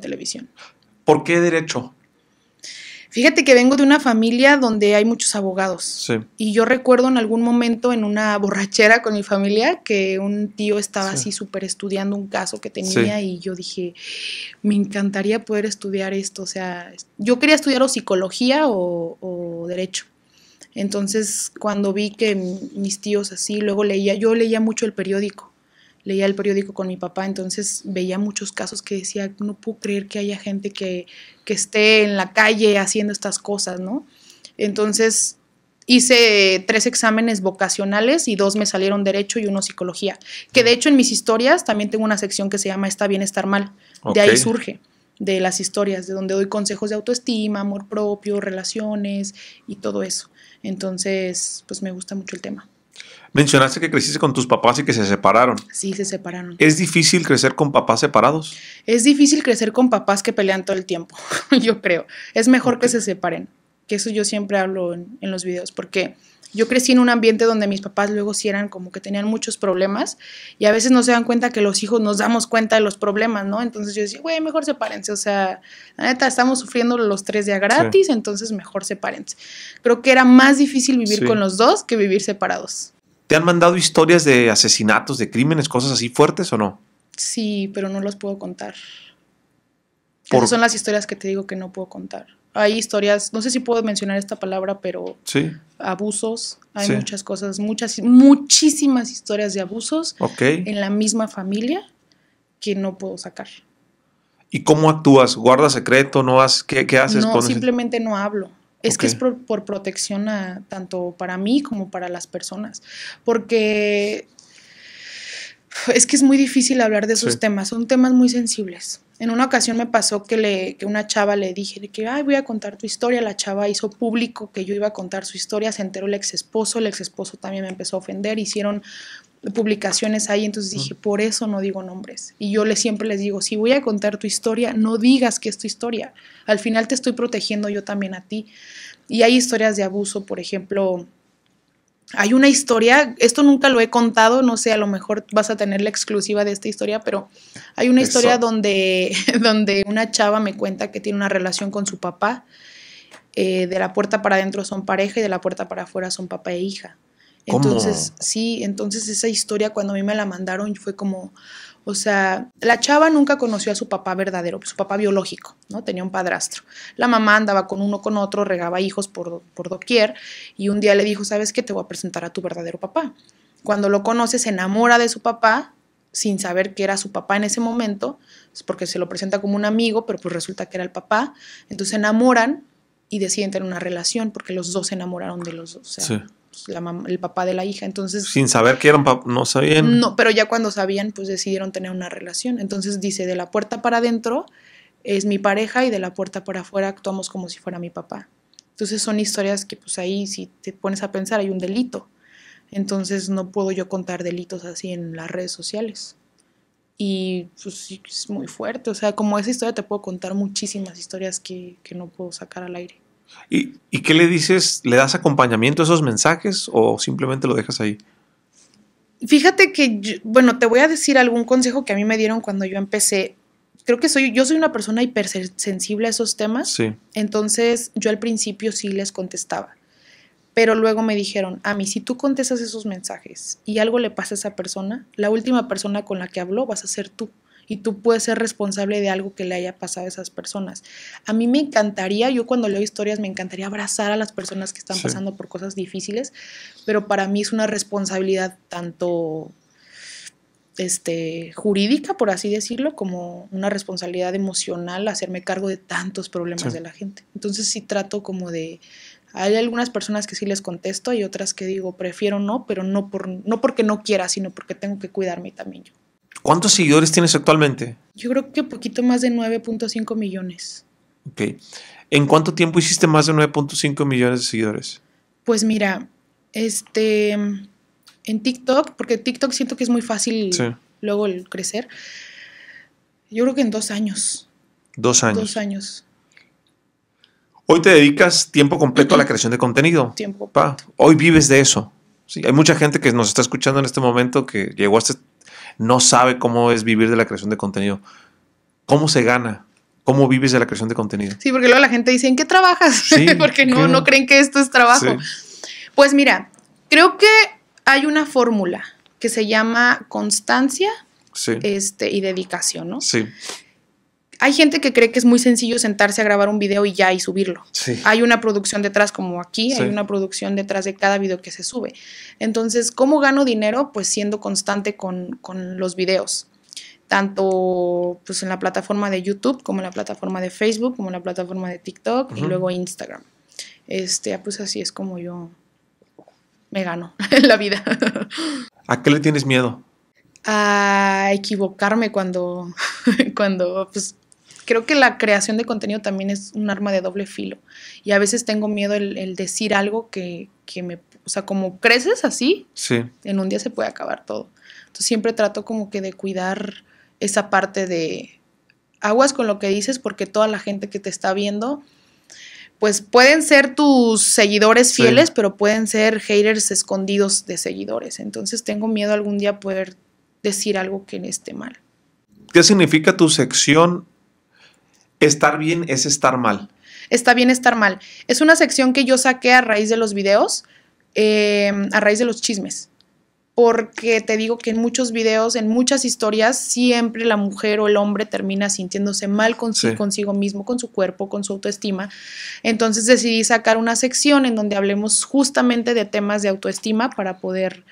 Speaker 2: televisión.
Speaker 1: ¿Por qué derecho?
Speaker 2: Fíjate que vengo de una familia donde hay muchos abogados. Y yo recuerdo en algún momento en una borrachera con mi familia que un tío estaba así súper estudiando un caso que tenía y yo dije, me encantaría poder estudiar esto. O sea, yo quería estudiar o psicología o derecho. Entonces, cuando vi que mis tíos así, luego leía, yo leía mucho el periódico leía el periódico con mi papá, entonces veía muchos casos que decía, no puedo creer que haya gente que, esté en la calle haciendo estas cosas, ¿no? Entonces hice tres exámenes vocacionales y dos me salieron derecho y uno psicología, que de hecho en mis historias también tengo una sección que se llama Está bien estar mal, de ahí surge de las historias, de donde doy consejos de autoestima, amor propio, relaciones y todo eso. Entonces, pues me gusta mucho el tema.
Speaker 1: Mencionaste que creciste con tus papás y que se separaron.
Speaker 2: Sí, se separaron.
Speaker 1: ¿Es difícil crecer con papás separados?
Speaker 2: Es difícil crecer con papás que pelean todo el tiempo, <laughs> yo creo. Es mejor que se separen, que eso yo siempre hablo en, los videos, porque yo crecí en un ambiente donde mis papás luego sí eran como que tenían muchos problemas y a veces no se dan cuenta que los hijos nos damos cuenta de los problemas, ¿no? Entonces yo decía, güey, mejor sepárense, o sea, la neta, estamos sufriendo los tres días gratis, entonces mejor sepárense. Creo que era más difícil vivir con los dos que vivir separados.
Speaker 1: ¿Te han mandado historias de asesinatos, de crímenes, cosas así fuertes o no?
Speaker 2: Sí, pero no las puedo contar. son las historias que te digo que no puedo contar. Hay historias, no sé si puedo mencionar esta palabra, pero abusos, hay muchas cosas, muchas, muchísimas historias de abusos en la misma familia que no puedo sacar.
Speaker 1: ¿Y cómo actúas? ¿Guardas secreto? ¿No has, qué, haces? No,
Speaker 2: simplemente no hablo. Es que es por, protección tanto para mí como para las personas, porque es que es muy difícil hablar de esos temas, son temas muy sensibles. En una ocasión me pasó que, le, una chava le dije que, ay, voy a contar tu historia. La chava hizo público que yo iba a contar su historia, se enteró el ex esposo, el ex esposo también me empezó a ofender, hicieron publicaciones ahí, entonces dije, por eso no digo nombres. Y yo le siempre les digo, si voy a contar tu historia, no digas que es tu historia. Al final te estoy protegiendo yo también a ti. Y hay historias de abuso, por ejemplo, hay una historia, esto nunca lo he contado, no sé, a lo mejor vas a tener la exclusiva de esta historia, pero hay una historia donde, <laughs> donde una chava me cuenta que tiene una relación con su papá. Eh, de la puerta para adentro son pareja y de la puerta para afuera son papá e hija. Entonces, sí, entonces esa historia cuando a mí me la mandaron fue como, o sea, la chava nunca conoció a su papá verdadero, su papá biológico, ¿no? Tenía un padrastro. La mamá andaba con uno con otro, regaba hijos por, por doquier y un día le dijo, ¿sabes qué? Te voy a presentar a tu verdadero papá. Cuando lo conoce, se enamora de su papá sin saber que era su papá en ese momento, pues, porque se lo presenta como un amigo, pero pues resulta que era el papá. Entonces se enamoran y deciden tener una relación porque los dos se enamoraron de los dos. O sea, pues, el papá de la hija. Entonces. Sin saber
Speaker 1: que eran no sabían. No,
Speaker 2: pero ya cuando sabían, pues decidieron tener una relación. Entonces dice, de la puerta para adentro es mi pareja y de la puerta para afuera actuamos como si fuera mi papá. Entonces son historias que pues ahí si te pones a pensar hay un delito. Entonces no puedo yo contar delitos así en las redes sociales. Y pues es muy fuerte. O sea, como esa historia te puedo contar muchísimas historias que no puedo sacar al aire.
Speaker 1: ¿Y, qué le dices? ¿Le das acompañamiento a esos mensajes o simplemente lo dejas ahí?
Speaker 2: Fíjate que, bueno, te voy a decir algún consejo que a mí me dieron cuando yo empecé. Creo que soy, yo soy una persona hipersensible a esos temas. Sí. Entonces, yo al principio sí les contestaba. Pero luego me dijeron, a mí, si tú contestas esos mensajes y algo le pasa a esa persona, la última persona con la que habló vas a ser tú y tú puedes ser responsable de algo que le haya pasado a esas personas. A mí me encantaría, yo cuando leo historias me encantaría abrazar a las personas que están pasando por cosas difíciles, pero para mí es una responsabilidad tanto este, jurídica, por así decirlo, como una responsabilidad emocional hacerme cargo de tantos problemas de la gente. Entonces sí trato como de... Hay algunas personas que sí les contesto y otras que digo, prefiero no, pero no, por, no porque no quiera, sino porque tengo que cuidarme también yo.
Speaker 1: ¿Cuántos seguidores tienes actualmente?
Speaker 2: Yo creo que poquito más de 9.5 millones.
Speaker 1: Ok. ¿En cuánto tiempo hiciste más de 9.5 millones de seguidores?
Speaker 2: Pues mira, este en TikTok, porque TikTok siento que es muy fácil luego el crecer. Yo creo que en dos años. Dos años. Dos años.
Speaker 1: Hoy te dedicas tiempo completo a la creación de contenido. Tiempo. Pa, hoy vives de eso. Sí, hay mucha gente que nos está escuchando en este momento que llegó hasta, este no sabe cómo es vivir de la creación de contenido. ¿Cómo se gana? ¿Cómo vives de la creación de contenido?
Speaker 2: Sí, porque luego la gente dice, ¿en qué trabajas? <laughs> porque no, no creen que esto es trabajo. Pues mira, creo que hay una fórmula que se llama constancia este, y dedicación, ¿no? Sí hay gente que cree que es muy sencillo sentarse a grabar un video y ya y subirlo. Hay una producción detrás como aquí, hay una producción detrás de cada video que se sube. Entonces, ¿cómo gano dinero? Pues siendo constante con, los videos tanto pues, en la plataforma de YouTube como en la plataforma de Facebook, como en la plataforma de TikTok y luego Instagram. Este, pues así es como yo me gano en <laughs> la vida.
Speaker 1: ¿A qué le tienes miedo?
Speaker 2: A equivocarme cuando, <laughs> cuando pues, creo que la creación de contenido también es un arma de doble filo. Y a veces tengo miedo el, decir algo que, me... O sea, como creces así, sí. en un día se puede acabar todo. Entonces siempre trato como que de cuidar esa parte de aguas con lo que dices porque toda la gente que te está viendo, pues pueden ser tus seguidores fieles, pero pueden ser haters escondidos de seguidores. Entonces tengo miedo algún día poder decir algo que esté mal.
Speaker 1: ¿Qué significa tu sección Estar bien es estar mal.
Speaker 2: Está bien estar mal. Es una sección que yo saqué a raíz de los videos, em, a raíz de los chismes. Porque te digo que en muchos videos, en muchas historias, siempre la mujer o el hombre termina sintiéndose mal consigo mismo, con su cuerpo, con su autoestima. Entonces decidí sacar una sección en donde hablemos justamente de temas de autoestima para poder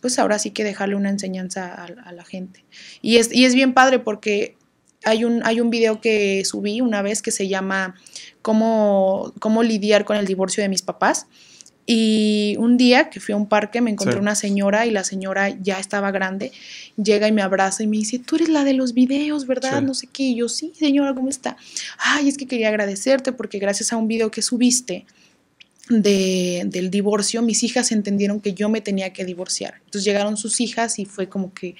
Speaker 2: pues ahora sí que dejarle una enseñanza a, la gente. Y es, y es, bien padre porque hay un, hay un video que subí una vez que se llama cómo, cómo lidiar con el divorcio de mis papás. Y un día que fui a un parque me encontré una señora y la señora ya estaba grande, llega y me abraza y me dice, tú eres la de los videos, ¿verdad? No sé qué. Y yo, sí, señora, ¿cómo está? Ay, es que quería agradecerte porque gracias a un video que subiste del divorcio, mis hijas entendieron que yo me tenía que divorciar. Entonces llegaron sus hijas y fue como que,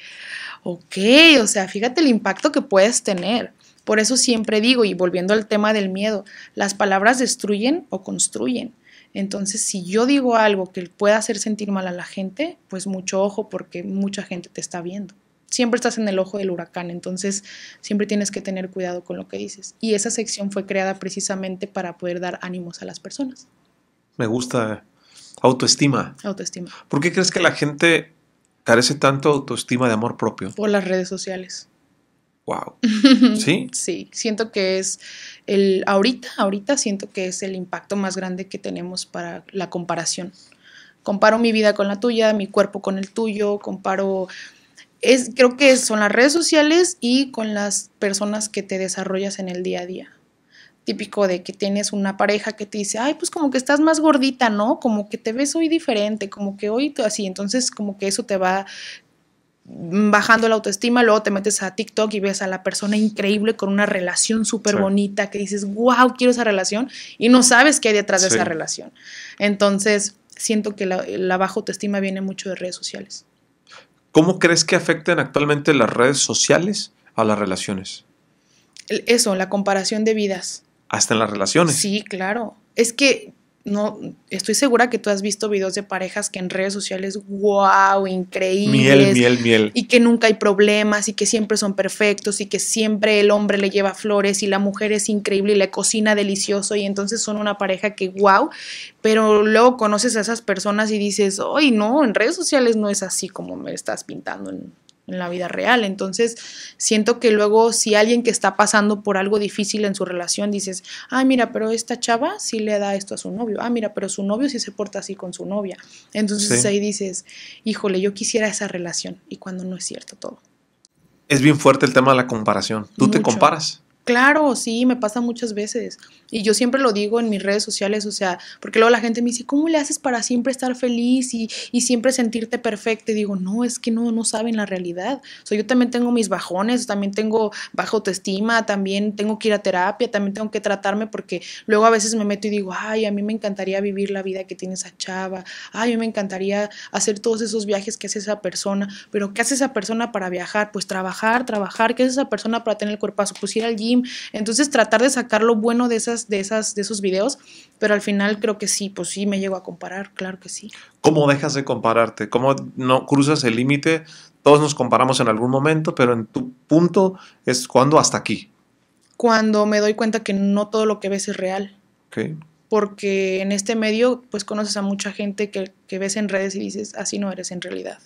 Speaker 2: ok, o sea, fíjate el impacto que puedes tener. Por eso siempre digo, y volviendo al tema del miedo, las palabras destruyen o construyen. Entonces, si yo digo algo que pueda hacer sentir mal a la gente, pues mucho ojo porque mucha gente te está viendo. Siempre estás en el ojo del huracán, entonces siempre tienes que tener cuidado con lo que dices. Y esa sección fue creada precisamente para poder dar ánimos a las personas.
Speaker 1: Me gusta eh, autoestima. Autoestima. ¿Por qué crees que la gente carece tanto autoestima, de amor propio.
Speaker 2: Por las redes sociales. Wow. <laughs> ¿Sí? sí, siento que es el ahorita, ahorita siento que es el impacto más grande que tenemos para la comparación. Comparo mi vida con la tuya, mi cuerpo con el tuyo, comparo es creo que son las redes sociales y con las personas que te desarrollas en el día a día típico de que tienes una pareja que te dice, ay, pues como que estás más gordita, ¿no? Como que te ves hoy diferente, como que hoy así, entonces como que eso te va bajando la autoestima, luego te metes a TikTok y ves a la persona increíble con una relación súper bonita que dices, wow, quiero esa relación y no sabes qué hay detrás de esa relación. Entonces, siento que la, la baja autoestima viene mucho de redes sociales.
Speaker 1: ¿Cómo crees que afecten actualmente las redes sociales a las relaciones?
Speaker 2: Eso, la comparación de vidas
Speaker 1: hasta en las relaciones. Sí,
Speaker 2: claro. Es que no estoy segura que tú has visto videos de parejas que en redes sociales, wow, increíble, Miel, miel, miel. Y que nunca hay problemas y que siempre son perfectos y que siempre el hombre le lleva flores y la mujer es increíble y le cocina delicioso y entonces son una pareja que wow, pero luego conoces a esas personas y dices, hoy no, en redes sociales no es así como me estás pintando en en la vida real. Entonces, siento que luego si alguien que está pasando por algo difícil en su relación dices, ah, mira, pero esta chava sí le da esto a su novio, ah, mira, pero su novio sí se porta así con su novia. Entonces ahí dices, híjole, yo quisiera esa relación y cuando no es cierto todo.
Speaker 1: Es bien fuerte el tema de la comparación. ¿Tú te comparas?
Speaker 2: Claro, sí, me pasa muchas veces. Y yo siempre lo digo en mis redes sociales, o sea, porque luego la gente me dice, ¿cómo le haces para siempre estar feliz y, siempre sentirte perfecta? Y digo, no, es que no, no saben la realidad. O sea, yo también tengo mis bajones, también tengo bajo autoestima, también tengo que ir a terapia, también tengo que tratarme porque luego a veces me meto y digo, ay, a mí me encantaría vivir la vida que tiene esa chava, ay, a mí me encantaría hacer todos esos viajes que hace esa persona, pero ¿qué hace esa persona para viajar? Pues trabajar, trabajar, ¿qué hace esa persona para tener el cuerpazo? Pues ir al entonces tratar de sacar lo bueno de, esas, de, esas, de esos videos, pero al final creo que sí, pues sí me llego a comparar, claro que sí.
Speaker 1: ¿Cómo dejas de compararte? ¿Cómo no cruzas el límite? Todos nos comparamos en algún momento, pero en tu punto es cuando hasta aquí.
Speaker 2: Cuando me doy cuenta que no todo lo que ves es real. porque en este medio pues conoces a mucha gente que, que, ves en redes y dices, así no eres en realidad.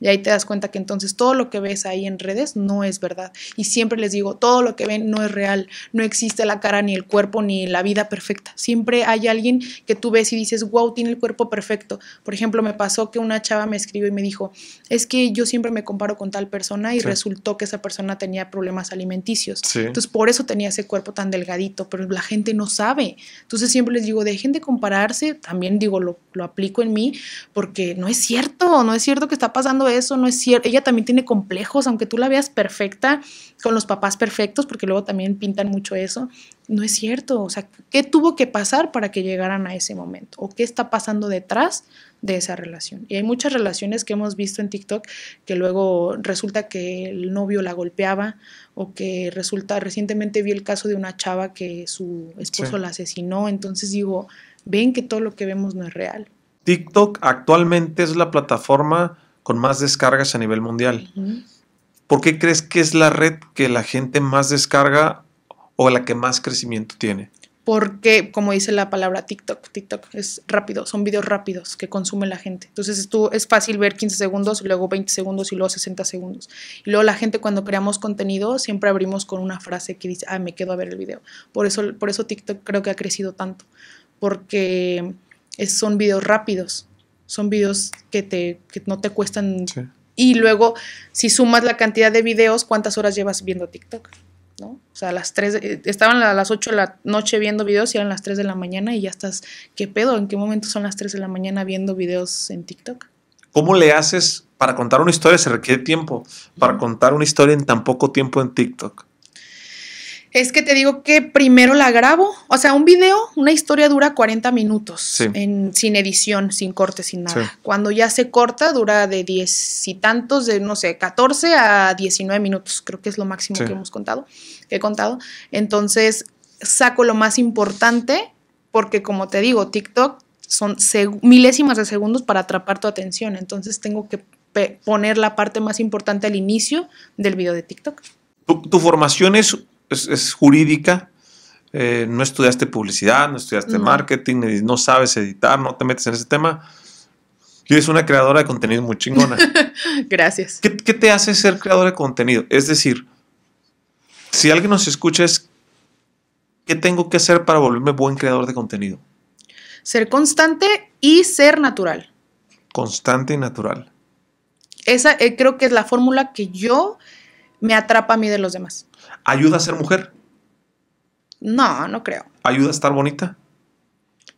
Speaker 2: Y ahí te das cuenta que entonces todo lo que ves ahí en redes no es verdad. Y siempre les digo, todo lo que ven no es real. No existe la cara, ni el cuerpo, ni la vida perfecta. Siempre hay alguien que tú ves y dices, wow, tiene el cuerpo perfecto. Por ejemplo, me pasó que una chava me escribió y me dijo, es que yo siempre me comparo con tal persona y resultó que esa persona tenía problemas alimenticios. Entonces, por eso tenía ese cuerpo tan delgadito, pero la gente no sabe. Entonces, siempre les digo, dejen de compararse. También digo, lo, lo aplico en mí, porque no es cierto, no es cierto que está pasando eso, no es cierto. Ella también tiene complejos, aunque tú la veas perfecta, con los papás perfectos, porque luego también pintan mucho eso. No es cierto. O sea, ¿qué tuvo que pasar para que llegaran a ese momento? ¿O qué está pasando detrás de esa relación? Y hay muchas relaciones que hemos visto en TikTok que luego resulta que el novio la golpeaba o que resulta, recientemente vi el caso de una chava que su esposo la asesinó. Entonces digo, ven que todo lo que vemos no es real.
Speaker 1: TikTok actualmente es la plataforma con más descargas a nivel mundial. ¿Por qué crees que es la red que la gente más descarga o la que más crecimiento tiene?
Speaker 2: Porque, como dice la palabra TikTok, TikTok es rápido, son videos rápidos que consume la gente. Entonces es fácil ver 15 segundos, luego 20 segundos y luego 60 segundos. Y luego la gente cuando creamos contenido siempre abrimos con una frase que dice, ah, me quedo a ver el video. Por eso, por eso TikTok creo que ha crecido tanto, porque son videos rápidos son videos que, te, que no te cuestan. Y luego, si sumas la cantidad de videos, ¿cuántas horas llevas viendo TikTok? ¿No? O sea, las 3, eh, estaban a las 8 de la noche viendo videos y eran las 3 de la mañana y ya estás, ¿qué pedo? ¿En qué momento son las 3 de la mañana viendo videos en TikTok?
Speaker 1: ¿Cómo le haces para contar una historia? Se requiere tiempo para contar una historia en tan poco tiempo en TikTok
Speaker 2: es que te digo que primero la grabo. O sea, un video, una historia dura 40 minutos en, sin edición, sin corte, sin nada. Cuando ya se corta, dura de diez y tantos, de no sé, 14 a 19 minutos. Creo que es lo máximo que hemos contado, que he contado. Entonces, saco lo más importante, porque como te digo, TikTok son milésimas de segundos para atrapar tu atención. Entonces, tengo que poner la parte más importante al inicio del video de TikTok.
Speaker 1: tu formación es es, jurídica, eh, no estudiaste publicidad, no estudiaste marketing, no sabes editar, no te metes en ese tema. Y eres una creadora de contenido muy chingona.
Speaker 2: <laughs> Gracias.
Speaker 1: ¿Qué, te hace ser creadora de contenido? Es decir, si alguien nos escucha es, ¿qué tengo que hacer para volverme buen creador de contenido?
Speaker 2: Ser constante y ser natural.
Speaker 1: Constante y natural.
Speaker 2: Esa eh, creo que es la fórmula que yo me atrapa a mí de los demás.
Speaker 1: ¿Ayuda a ser mujer?
Speaker 2: No, no creo.
Speaker 1: ¿Ayuda a estar bonita?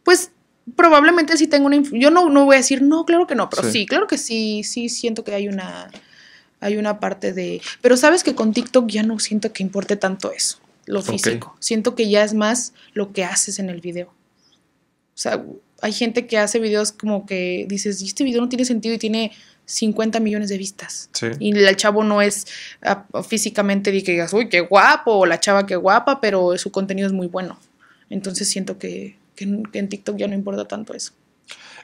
Speaker 2: Pues probablemente sí tengo una... Yo no, no voy a decir, no, claro que no, pero sí. claro que sí, sí siento que hay una, hay una parte de... Pero sabes que con TikTok ya no siento que importe tanto eso, lo físico. Siento que ya es más lo que haces en el video. O sea, hay gente que hace videos como que dices, este video no tiene sentido y tiene 50 millones de vistas. Y el chavo no es ah, físicamente de que digas, uy, qué guapo, o la chava qué guapa, pero su contenido es muy bueno. Entonces siento que, que, en TikTok ya no importa tanto eso.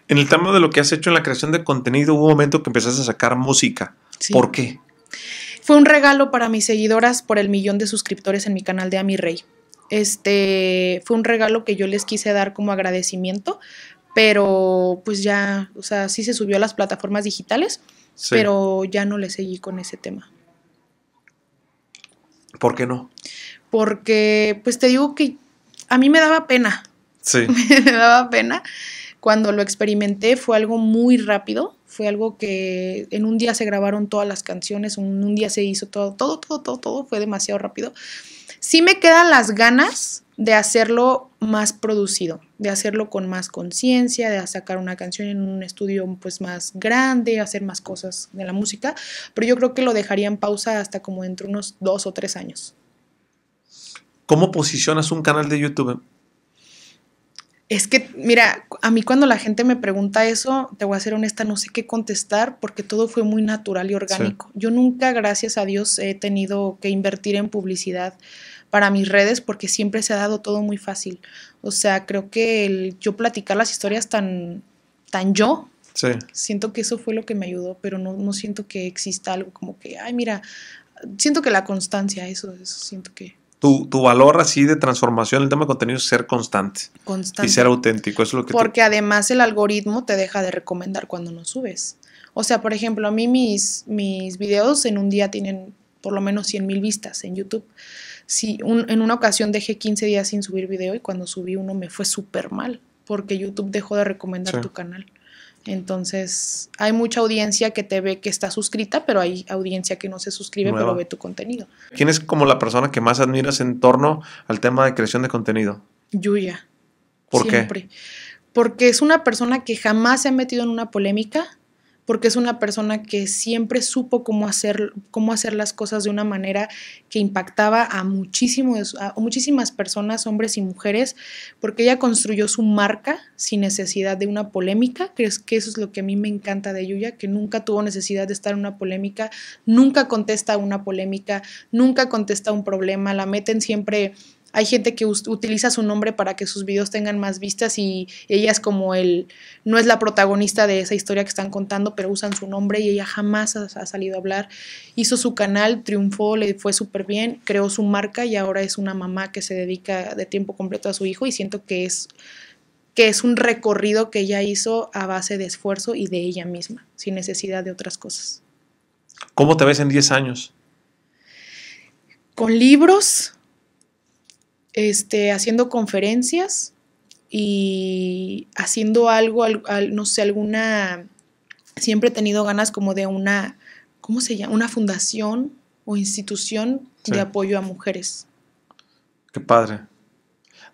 Speaker 1: En el tema de lo que has hecho en la creación de contenido, hubo un momento que empezaste a sacar música. ¿Por qué?
Speaker 2: Fue un regalo para mis seguidoras por el millón de suscriptores en mi canal de Ami Rey. Este fue un regalo que yo les quise dar como agradecimiento pero pues ya, o sea, sí se subió a las plataformas digitales, pero ya no le seguí con ese tema. ¿Por qué no? Porque, pues te digo que a mí me daba pena. Sí. <laughs> me daba pena. Cuando lo experimenté fue algo muy rápido, fue algo que en un día se grabaron todas las canciones, en un día se hizo todo, todo, todo, todo, todo, fue demasiado rápido. Sí me quedan las ganas de hacerlo más producido, de hacerlo con más conciencia, de sacar una canción en un estudio pues más grande, hacer más cosas de la música, pero yo creo que lo dejaría en pausa hasta como dentro unos dos o tres años.
Speaker 1: ¿Cómo posicionas un canal de YouTube?
Speaker 2: Es que, mira, a mí cuando la gente me pregunta eso, te voy a ser honesta, no sé qué contestar porque todo fue muy natural y orgánico. Yo nunca, gracias a Dios, he tenido que invertir en publicidad para mis redes porque siempre se ha dado todo muy fácil. O sea, creo que yo platicar las historias tan, tan yo, siento que eso fue lo que me ayudó, pero no, no siento que exista algo como que, ay, mira, siento que la constancia, eso, eso siento que...
Speaker 1: Tu, tu valor así de transformación, en el tema de contenido es ser constante.
Speaker 2: Constante. Y ser
Speaker 1: auténtico, eso es
Speaker 2: lo que... Porque además el algoritmo te deja de recomendar cuando no subes. O sea, por ejemplo, a mí mis, mis videos en un día tienen por lo menos 100 mil vistas en YouTube si en una ocasión dejé 15 días sin subir video y cuando subí uno me fue súper mal porque YouTube dejó de recomendar tu canal. Entonces, hay mucha audiencia que te ve que está suscrita, pero hay audiencia que no se suscribe, pero ve tu contenido.
Speaker 1: ¿Quién es como la persona que más admiras en torno al tema de creación de contenido?
Speaker 2: Yuya. ¿Por Siempre. qué? Porque es una persona que jamás se ha metido en una polémica, porque es una persona que siempre supo cómo hacer, cómo hacer las cosas de una manera que impactaba a, muchísimas personas, hombres y mujeres, porque ella construyó su marca sin necesidad de una polémica, que, que eso es lo que a mí me encanta de Yuya, que nunca tuvo necesidad de estar en una polémica, nunca contesta una polémica, nunca contesta un problema, la meten siempre hay gente que utiliza su nombre para que sus videos tengan más vistas y ella es como el, no es la protagonista de esa historia que están contando, pero usan su nombre y ella jamás ha, salido a hablar. Hizo su canal, triunfó, le fue súper bien, creó su marca y ahora es una mamá que se dedica de tiempo completo a su hijo y siento que es que es un recorrido que ella hizo a base de esfuerzo y de ella misma, sin necesidad de otras cosas.
Speaker 1: ¿Cómo te ves en 10 años?
Speaker 2: Con libros, este, haciendo conferencias y haciendo algo, al, no sé, alguna, siempre he tenido ganas como de una, ¿cómo se llama? Una fundación o institución de apoyo a mujeres.
Speaker 1: Qué padre.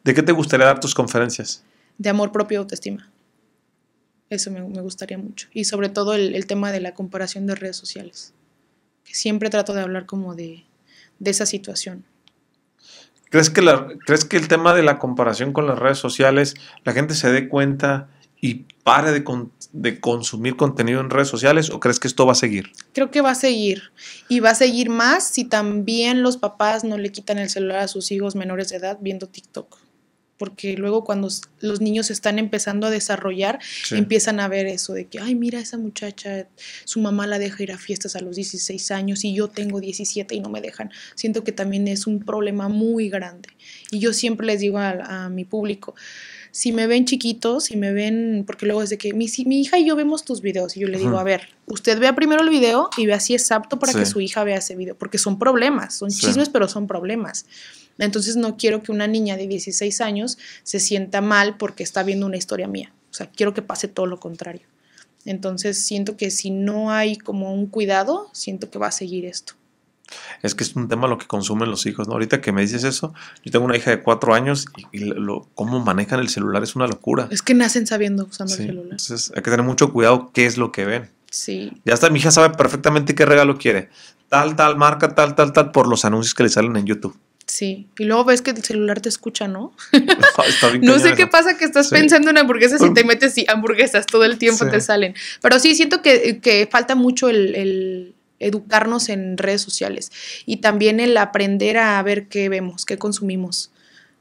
Speaker 1: ¿De qué te gustaría dar tus conferencias?
Speaker 2: De amor propio y autoestima. Eso me, gustaría mucho. Y sobre todo el, tema de la comparación de redes sociales. Que siempre trato de hablar como de esa situación.
Speaker 1: ¿Crees que, la, ¿Crees que el tema de la comparación con las redes sociales, la gente se dé cuenta y pare de, de, consumir contenido en redes sociales o crees que esto va a seguir?
Speaker 2: Creo que va a seguir y va a seguir más si también los papás no le quitan el celular a sus hijos menores de edad viendo TikTok porque luego cuando los niños están empezando a desarrollar, empiezan a ver eso de que, ay, mira esa muchacha, su mamá la deja ir a fiestas a los 16 años y yo tengo 17 y no me dejan. Siento que también es un problema muy grande. Y yo siempre les digo a, mi público, si me ven chiquitos, si me ven, porque luego es de que mi, hija y yo vemos tus videos y yo le digo, a ver, usted vea primero el video y vea si es apto para que su hija vea ese video, porque son problemas, son chismes, pero son problemas. Entonces no quiero que una niña de 16 años se sienta mal porque está viendo una historia mía. O sea, quiero que pase todo lo contrario. Entonces siento que si no hay como un cuidado, siento que va a seguir esto.
Speaker 1: Es que es un tema lo que consumen los hijos, ¿no? Ahorita que me dices eso, yo tengo una hija de cuatro años y, lo, cómo manejan el celular es una locura. Es
Speaker 2: que nacen sabiendo usando el celular.
Speaker 1: hay que tener mucho cuidado qué es lo que ven. Sí. Ya hasta mi hija sabe perfectamente qué regalo quiere. Tal, tal, marca, tal, tal, tal, por los anuncios que le salen en YouTube.
Speaker 2: Sí, y luego ves que el celular te escucha, ¿no? <laughs> <laughs> no, sé qué pasa que estás pensando en hamburguesas y te <laughs> metes y hamburguesas todo el tiempo te salen. Pero sí, siento que, falta mucho el, el, educarnos en redes sociales y también el aprender a ver qué vemos, qué consumimos.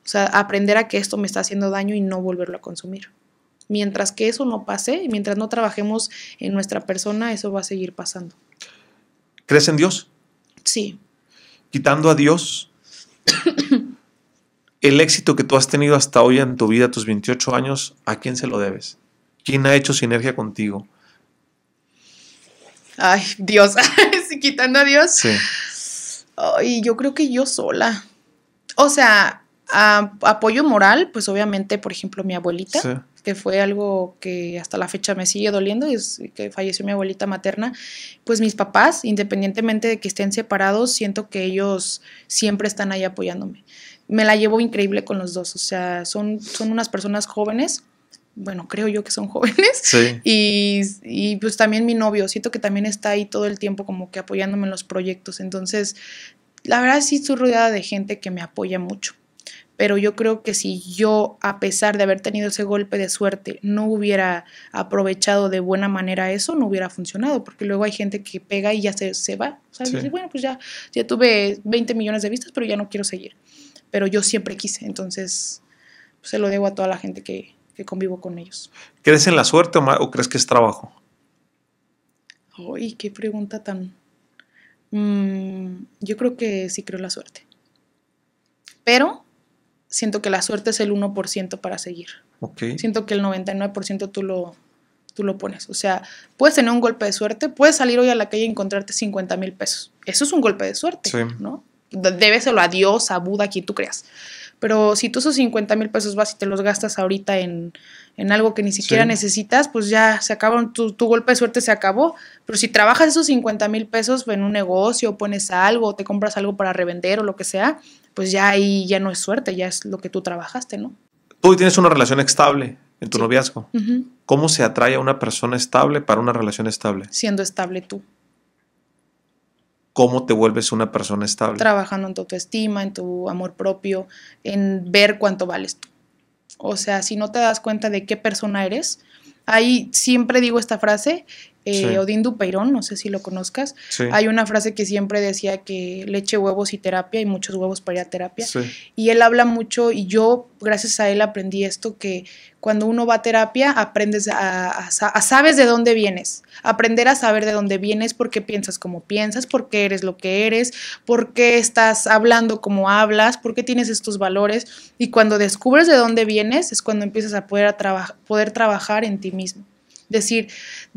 Speaker 2: O sea, aprender a que esto me está haciendo daño y no volverlo a consumir. Mientras que eso no pase, mientras no trabajemos en nuestra persona, eso va a seguir pasando.
Speaker 1: ¿Crees en Dios? Sí. Quitando a Dios, <coughs> el éxito que tú has tenido hasta hoy en tu vida, tus 28 años, ¿a quién se lo debes? ¿Quién ha hecho sinergia contigo?
Speaker 2: Ay, Dios, si <laughs> quitando a Dios. Sí. Ay, yo creo que yo sola. O sea, apoyo moral, pues obviamente, por ejemplo, mi abuelita. Sí que fue algo que hasta la fecha me sigue doliendo, es que falleció mi abuelita materna, pues mis papás, independientemente de que estén separados, siento que ellos siempre están ahí apoyándome. Me la llevo increíble con los dos, o sea, son, son unas personas jóvenes, bueno, creo yo que son jóvenes. Y, y, pues también mi novio, siento que también está ahí todo el tiempo como que apoyándome en los proyectos. Entonces, la verdad sí estoy rodeada de gente que me apoya mucho pero yo creo que si yo, a pesar de haber tenido ese golpe de suerte, no hubiera aprovechado de buena manera eso, no hubiera funcionado, porque luego hay gente que pega y ya se, va. bueno, pues ya, ya tuve 20 millones de vistas, pero ya no quiero seguir. Pero yo siempre quise, entonces pues, se lo debo a toda la gente que, convivo con ellos.
Speaker 1: ¿Crees en la suerte o, crees que es trabajo?
Speaker 2: Ay, qué pregunta tan... Mm, yo creo que sí creo en la suerte. Pero siento que la suerte es el 1% para seguir.
Speaker 1: Okay. Siento
Speaker 2: que el 99% tú lo, tú lo pones. O sea, puedes tener un golpe de suerte, puedes salir hoy a la calle y encontrarte 50 mil pesos. Eso es un golpe de suerte, sí. ¿no? Débeselo a Dios, a Buda, a quien tú creas. Pero si tú esos 50 mil pesos vas y te los gastas ahorita en, en algo que ni siquiera necesitas, pues ya se acabó, tu, tu, golpe de suerte se acabó. Pero si trabajas esos 50 mil pesos en un negocio, pones algo, te compras algo para revender o lo que sea, pues ya ahí ya no es suerte, ya es lo que tú trabajaste, ¿no?
Speaker 1: Tú tienes una relación estable en tu noviazgo. ¿Cómo se atrae a una persona estable para una relación estable?
Speaker 2: Siendo estable tú.
Speaker 1: ¿Cómo te vuelves una persona estable?
Speaker 2: Trabajando en tu autoestima, en tu amor propio, en ver cuánto vales tú. O sea, si no te das cuenta de qué persona eres, ahí siempre digo esta frase eh, Dupeirón, no sé si lo conozcas. Hay una frase que siempre decía que leche, huevos y terapia, y muchos huevos para ir a terapia. Y él habla mucho, y yo, gracias a él, aprendí esto: que cuando uno va a terapia, aprendes a, a, sabes de dónde vienes. Aprender a saber de dónde vienes, por qué piensas como piensas, por qué eres lo que eres, por qué estás hablando como hablas, por qué tienes estos valores. Y cuando descubres de dónde vienes, es cuando empiezas a poder, a poder trabajar en ti mismo. Decir,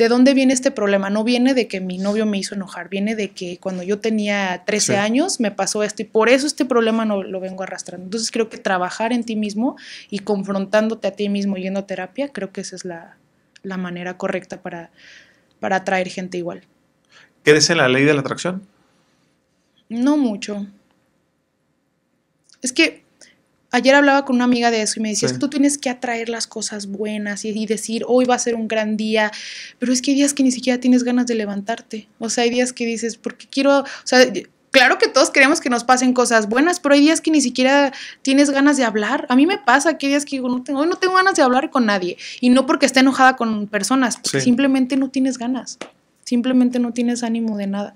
Speaker 2: ¿de dónde viene este problema? No viene de que mi novio me hizo enojar, viene de que cuando yo tenía 13 años me pasó esto y por eso este problema no lo vengo arrastrando. Entonces creo que trabajar en ti mismo y confrontándote a ti mismo yendo a terapia, creo que esa es la, manera correcta para, para atraer gente igual.
Speaker 1: ¿Crees en la ley de la atracción?
Speaker 2: No mucho. Es que Ayer hablaba con una amiga de eso y me decía, es que tú tienes que atraer las cosas buenas y, decir, hoy va a ser un gran día, pero es que hay días que ni siquiera tienes ganas de levantarte. O sea, hay días que dices, porque quiero, o sea, claro que todos queremos que nos pasen cosas buenas, pero hay días que ni siquiera tienes ganas de hablar. A mí me pasa que hay días que digo, no tengo, hoy no tengo ganas de hablar con nadie. Y no porque esté enojada con personas, simplemente no tienes ganas. Simplemente no tienes ánimo de nada.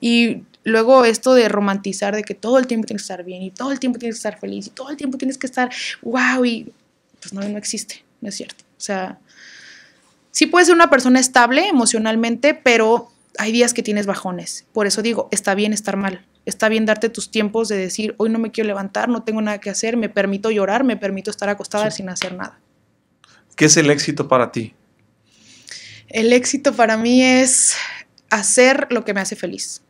Speaker 2: Y Luego esto de romantizar de que todo el tiempo tienes que estar bien y todo el tiempo tienes que estar feliz y todo el tiempo tienes que estar wow y pues no, no existe, no es cierto. O sea, sí puedes ser una persona estable emocionalmente, pero hay días que tienes bajones. Por eso digo, está bien estar mal. Está bien darte tus tiempos de decir, hoy no me quiero levantar, no tengo nada que hacer, me permito llorar, me permito estar acostada sin hacer nada.
Speaker 1: ¿Qué es el éxito para ti?
Speaker 2: El éxito para mí es hacer lo que me hace feliz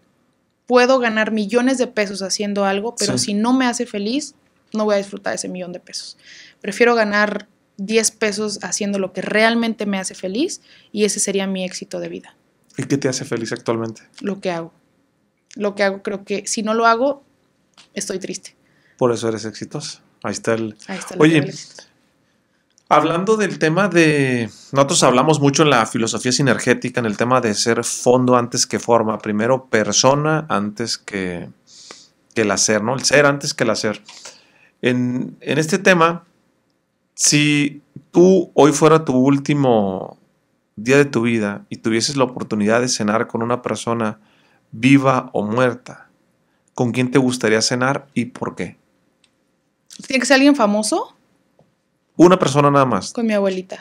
Speaker 2: puedo ganar millones de pesos haciendo algo, pero si no me hace feliz, no voy a disfrutar ese millón de pesos. Prefiero ganar 10 pesos haciendo lo que realmente me hace feliz y ese sería mi éxito de vida.
Speaker 1: ¿Y qué te hace feliz actualmente?
Speaker 2: Lo que hago. Lo que hago, creo que si no lo hago, estoy triste.
Speaker 1: Por eso eres exitoso? Ahí está el... Ahí está el Oye, Hablando del tema de, nosotros hablamos mucho en la filosofía sinergética, en el tema de ser fondo antes que forma, primero persona antes que, el hacer, ¿no? El ser antes que el hacer. En, en este tema, si tú hoy fuera tu último día de tu vida y tuvieses la oportunidad de cenar con una persona viva o muerta, ¿con quién te gustaría cenar y por qué?
Speaker 2: ¿Tiene que ser alguien famoso?
Speaker 1: Una persona nada más.
Speaker 2: Con mi abuelita.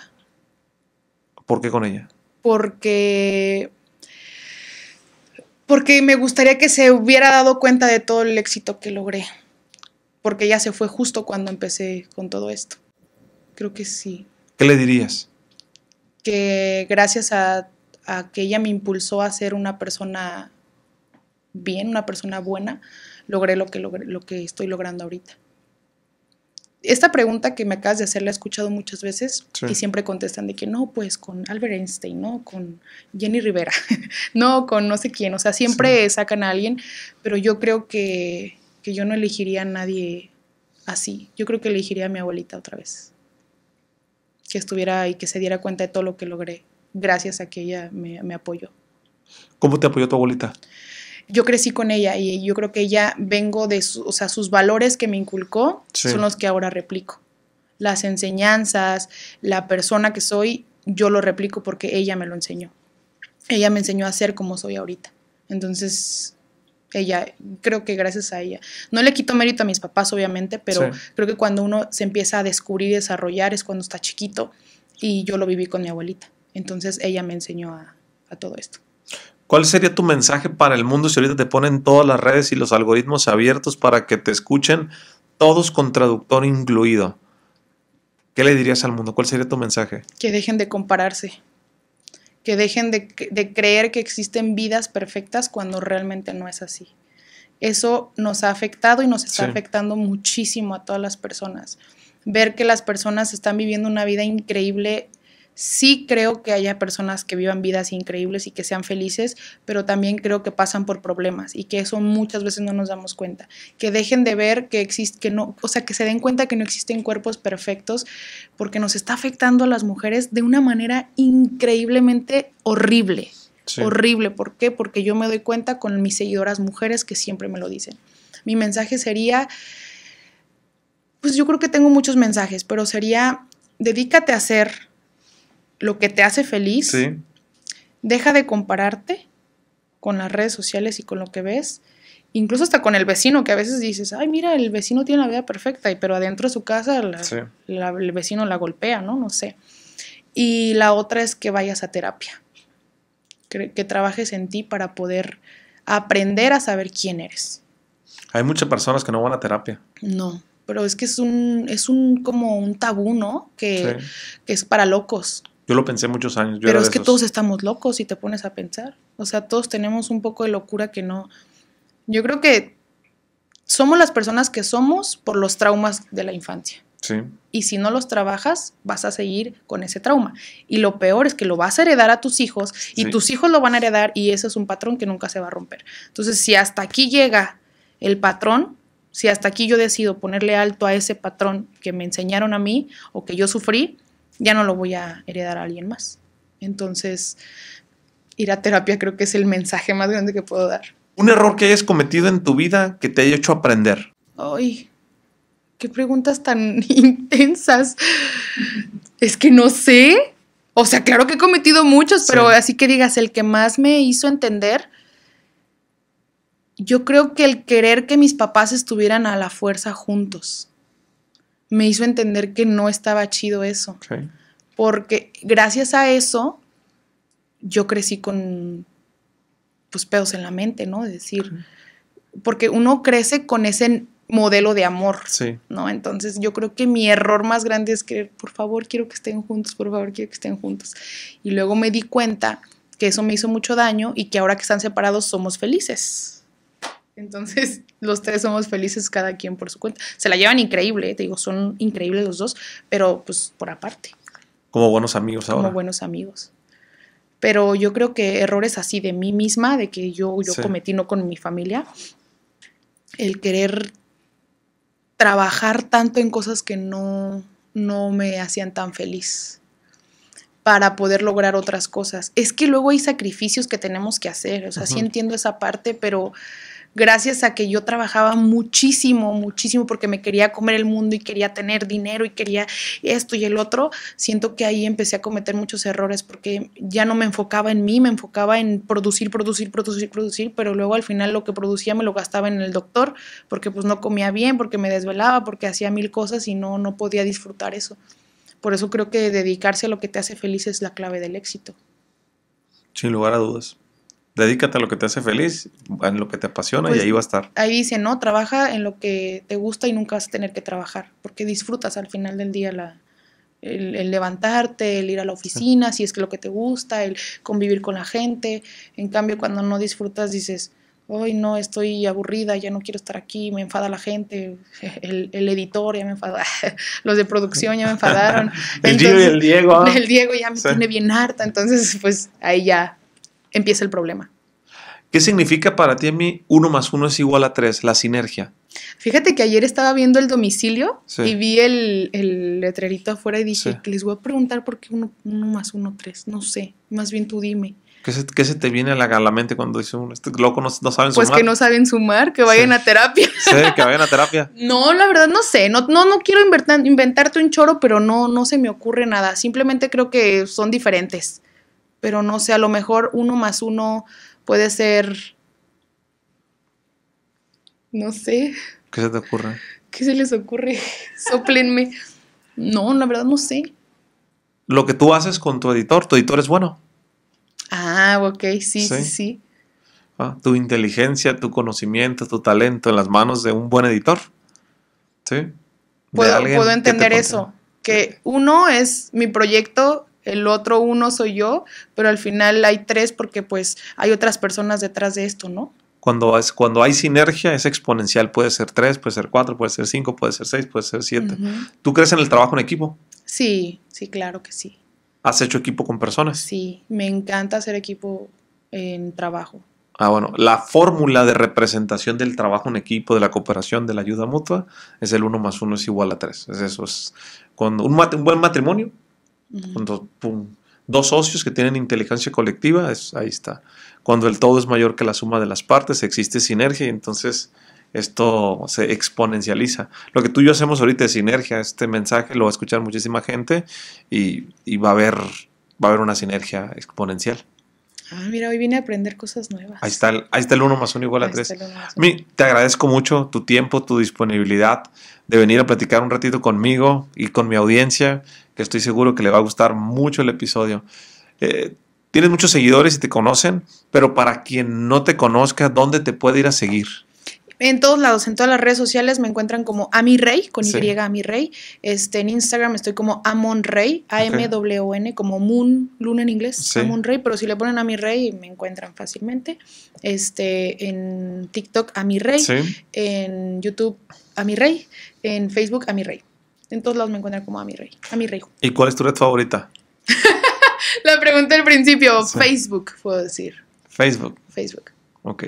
Speaker 2: ¿Por qué con ella? Porque porque me gustaría que se hubiera dado cuenta de todo el éxito que logré, porque ella se fue justo cuando empecé con todo esto. Creo que sí.
Speaker 1: ¿Qué le dirías?
Speaker 2: Que gracias a, a que ella me impulsó a ser una persona bien, una persona buena, logré lo que, logré, lo que estoy logrando ahorita esta pregunta que me acabas de hacer la he escuchado muchas veces y siempre contestan de que no, pues con Albert Einstein, no, con Jenny Rivera, <laughs> no, con no sé quién, o sea, siempre sacan a alguien, pero yo creo que, yo no elegiría a nadie así, yo creo que elegiría a mi abuelita otra vez, que estuviera y que se diera cuenta de todo lo que logré, gracias a que ella me, me apoyó.
Speaker 1: ¿Cómo te apoyó tu abuelita?
Speaker 2: yo crecí con ella y yo creo que ella vengo de, su, o sea, sus valores que me inculcó son los que ahora replico. Las enseñanzas, la persona que soy, yo lo replico porque ella me lo enseñó. Ella me enseñó a ser como soy ahorita. Entonces, ella, creo que gracias a ella. No le quito mérito a mis papás, obviamente, pero creo que cuando uno se empieza a descubrir y desarrollar es cuando está chiquito y yo lo viví con mi abuelita. Entonces ella me enseñó a, a todo esto.
Speaker 1: ¿Cuál sería tu mensaje para el mundo si ahorita te ponen todas las redes y los algoritmos abiertos para que te escuchen, todos con traductor incluido? ¿Qué le dirías al mundo? ¿Cuál sería tu mensaje?
Speaker 2: Que dejen de compararse, que dejen de, creer que existen vidas perfectas cuando realmente no es así. Eso nos ha afectado y nos está afectando muchísimo a todas las personas ver que las personas están viviendo una vida increíble Sí creo que haya personas que vivan vidas increíbles y que sean felices, pero también creo que pasan por problemas y que eso muchas veces no nos damos cuenta. Que dejen de ver que existe, no, o sea, que se den cuenta que no existen cuerpos perfectos porque nos está afectando a las mujeres de una manera increíblemente horrible. Horrible. ¿Por qué? Porque yo me doy cuenta con mis seguidoras mujeres que siempre me lo dicen. Mi mensaje sería, pues yo creo que tengo muchos mensajes, pero sería, dedícate a ser lo que te hace feliz. Deja de compararte con las redes sociales y con lo que ves. Incluso hasta con el vecino, que a veces dices, ay, mira, el vecino tiene la vida perfecta, pero adentro de su casa el vecino la golpea, ¿no? No sé. Y la otra es que vayas a terapia, que, trabajes en ti para poder aprender a saber quién eres.
Speaker 1: Hay muchas personas que no van a terapia.
Speaker 2: No, pero es que es un, es un como un tabú, ¿no? que es para locos.
Speaker 1: Yo lo pensé muchos años. Pero es que todos
Speaker 2: estamos locos si te pones a pensar. O sea, todos tenemos un poco de locura que no. Yo creo que somos las personas que somos por los traumas de la infancia. Sí. Y si no los trabajas, vas a seguir con ese trauma. Y lo peor es que lo vas a heredar a tus hijos y tus hijos lo van a heredar y ese es un patrón que nunca se va a romper. Entonces, si hasta aquí llega el patrón, si hasta aquí yo decido ponerle alto a ese patrón que me enseñaron a mí o que yo sufrí, ya no lo voy a heredar a alguien más. Entonces, ir a terapia creo que es el mensaje más grande que puedo dar.
Speaker 1: Un error que hayas cometido en tu vida que te haya hecho aprender.
Speaker 2: Ay, qué preguntas tan <laughs> intensas. Es que no sé. O sea, claro que he cometido muchos, pero así que digas, el que más me hizo entender, yo creo que el querer que mis papás estuvieran a la fuerza juntos me hizo entender que no estaba chido eso. Porque gracias a eso, yo crecí con pues pedos en la mente, ¿no? Es decir, porque uno crece con ese modelo de amor, ¿no? Entonces yo creo que mi error más grande es creer, por favor, quiero que estén juntos, por favor, quiero que estén juntos. Y luego me di cuenta que eso me hizo mucho daño y que ahora que están separados somos felices. Entonces, los tres somos felices cada quien por su cuenta. Se la llevan increíble, ¿eh? te digo, son increíbles los dos, pero pues por aparte.
Speaker 1: Como buenos amigos ahora. Como
Speaker 2: buenos amigos. Pero yo creo que errores así de mí misma, de que yo, yo cometí no con mi familia, el querer trabajar tanto en cosas que no, no me hacían tan feliz para poder lograr otras cosas. Es que luego hay sacrificios que tenemos que hacer, o sea, sí entiendo esa parte, pero gracias a que yo trabajaba muchísimo, muchísimo porque me quería comer el mundo y quería tener dinero y quería esto y el otro, siento que ahí empecé a cometer muchos errores porque ya no me enfocaba en mí, me enfocaba en producir, producir, producir, producir, pero luego al final lo que producía me lo gastaba en el doctor porque pues no comía bien, porque me desvelaba, porque hacía mil cosas y no, no podía disfrutar eso. Por eso creo que dedicarse a lo que te hace feliz es la clave del éxito.
Speaker 1: Sin lugar a dudas. Dedícate a lo que te hace feliz, en lo que te apasiona y pues, ahí va a estar.
Speaker 2: Ahí dice, no, trabaja en lo que te gusta y nunca vas a tener que trabajar, porque disfrutas al final del día la, el, levantarte, el ir a la oficina, si es que lo que te gusta, el convivir con la gente. En cambio, cuando no disfrutas, dices, hoy no, estoy aburrida, ya no quiero estar aquí, me enfada la gente, <laughs> el, el editor ya me enfada, <laughs> los de producción ya me enfadaron. <laughs> el el Diego. El Diego ya me tiene bien harta, entonces pues ahí ya empieza el problema.
Speaker 1: ¿Qué significa para ti, mí uno más uno es igual a tres, la sinergia?
Speaker 2: Fíjate que ayer estaba viendo el domicilio y vi el, letrerito afuera y dije, que les voy a preguntar por qué uno, más uno, tres. No sé, más bien tú dime.
Speaker 1: ¿Qué se, te viene a la, mente cuando uno? este loco no, saben pues sumar? Pues que no
Speaker 2: saben sumar, que vayan a terapia. Sí,
Speaker 1: que vayan a terapia.
Speaker 2: <laughs> no, la verdad no sé, no, no, no quiero inventarte un choro, pero no, no se me ocurre nada. Simplemente creo que son diferentes pero no sé, a lo mejor uno más uno puede ser, no sé.
Speaker 1: ¿Qué se te ocurre?
Speaker 2: ¿Qué se les ocurre? <laughs> Soplenme. No, la verdad no sé.
Speaker 1: Lo que tú haces con tu editor, tu editor es bueno.
Speaker 2: Ah, ok, sí, sí, sí.
Speaker 1: Ah, tu inteligencia, tu conocimiento, tu talento en las manos de un buen editor. ¿Sí? Puedo, entender eso.
Speaker 2: Que uno es mi proyecto el otro uno soy yo, pero al final hay tres porque pues hay otras personas detrás de esto, ¿no?
Speaker 1: Cuando, es, cuando hay sinergia es exponencial, puede ser tres, puede ser cuatro, puede ser cinco, puede ser seis, puede ser siete. ¿Tú crees en el trabajo en equipo?
Speaker 2: Sí, sí, claro que sí.
Speaker 1: ¿Has hecho equipo con personas? Sí,
Speaker 2: me encanta hacer equipo en trabajo.
Speaker 1: Ah, bueno, la fórmula de representación del trabajo en equipo, de la cooperación, de la ayuda mutua, es el uno más uno es igual a tres. Es eso, es cuando un, buen matrimonio dos socios que tienen inteligencia colectiva, es, ahí está. Cuando el todo es mayor que la suma de las partes, existe sinergia y entonces esto se exponencializa. Lo que tú y yo hacemos ahorita es sinergia. Este mensaje lo va a escuchar muchísima gente y, va, a haber, va a haber una sinergia exponencial.
Speaker 2: Ah, mira, hoy vine a aprender cosas nuevas. Ahí
Speaker 1: está ahí está el 1 más 1 igual a 3. Te agradezco mucho tu tiempo, tu disponibilidad de venir a platicar un ratito conmigo y con mi audiencia que estoy seguro que le va a gustar mucho el episodio. Eh, tienes muchos seguidores y te conocen, pero para quien no te conozca, ¿dónde te puede ir a seguir?
Speaker 2: En todos lados, en todas las redes sociales me encuentran como rey, con Y Y rey Este, en Instagram estoy como Amonrey, A-M-W-N, como Moon, Luna en inglés, sí. Amonrey, pero si le ponen rey me encuentran fácilmente. Este, en TikTok mi rey, en YouTube rey, en Facebook rey. En todos lados me encuentran como a mi rey. A mi rey.
Speaker 1: <laughs> ¿Y cuál es tu red favorita?
Speaker 2: La pregunta al principio. Facebook, puedo decir. Facebook. Facebook.
Speaker 1: Ok.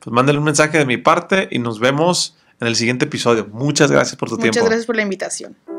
Speaker 1: Pues mándale un mensaje de mi parte y nos vemos en el siguiente episodio. Muchas gracias por tu tiempo. Muchas gracias
Speaker 2: por la invitación.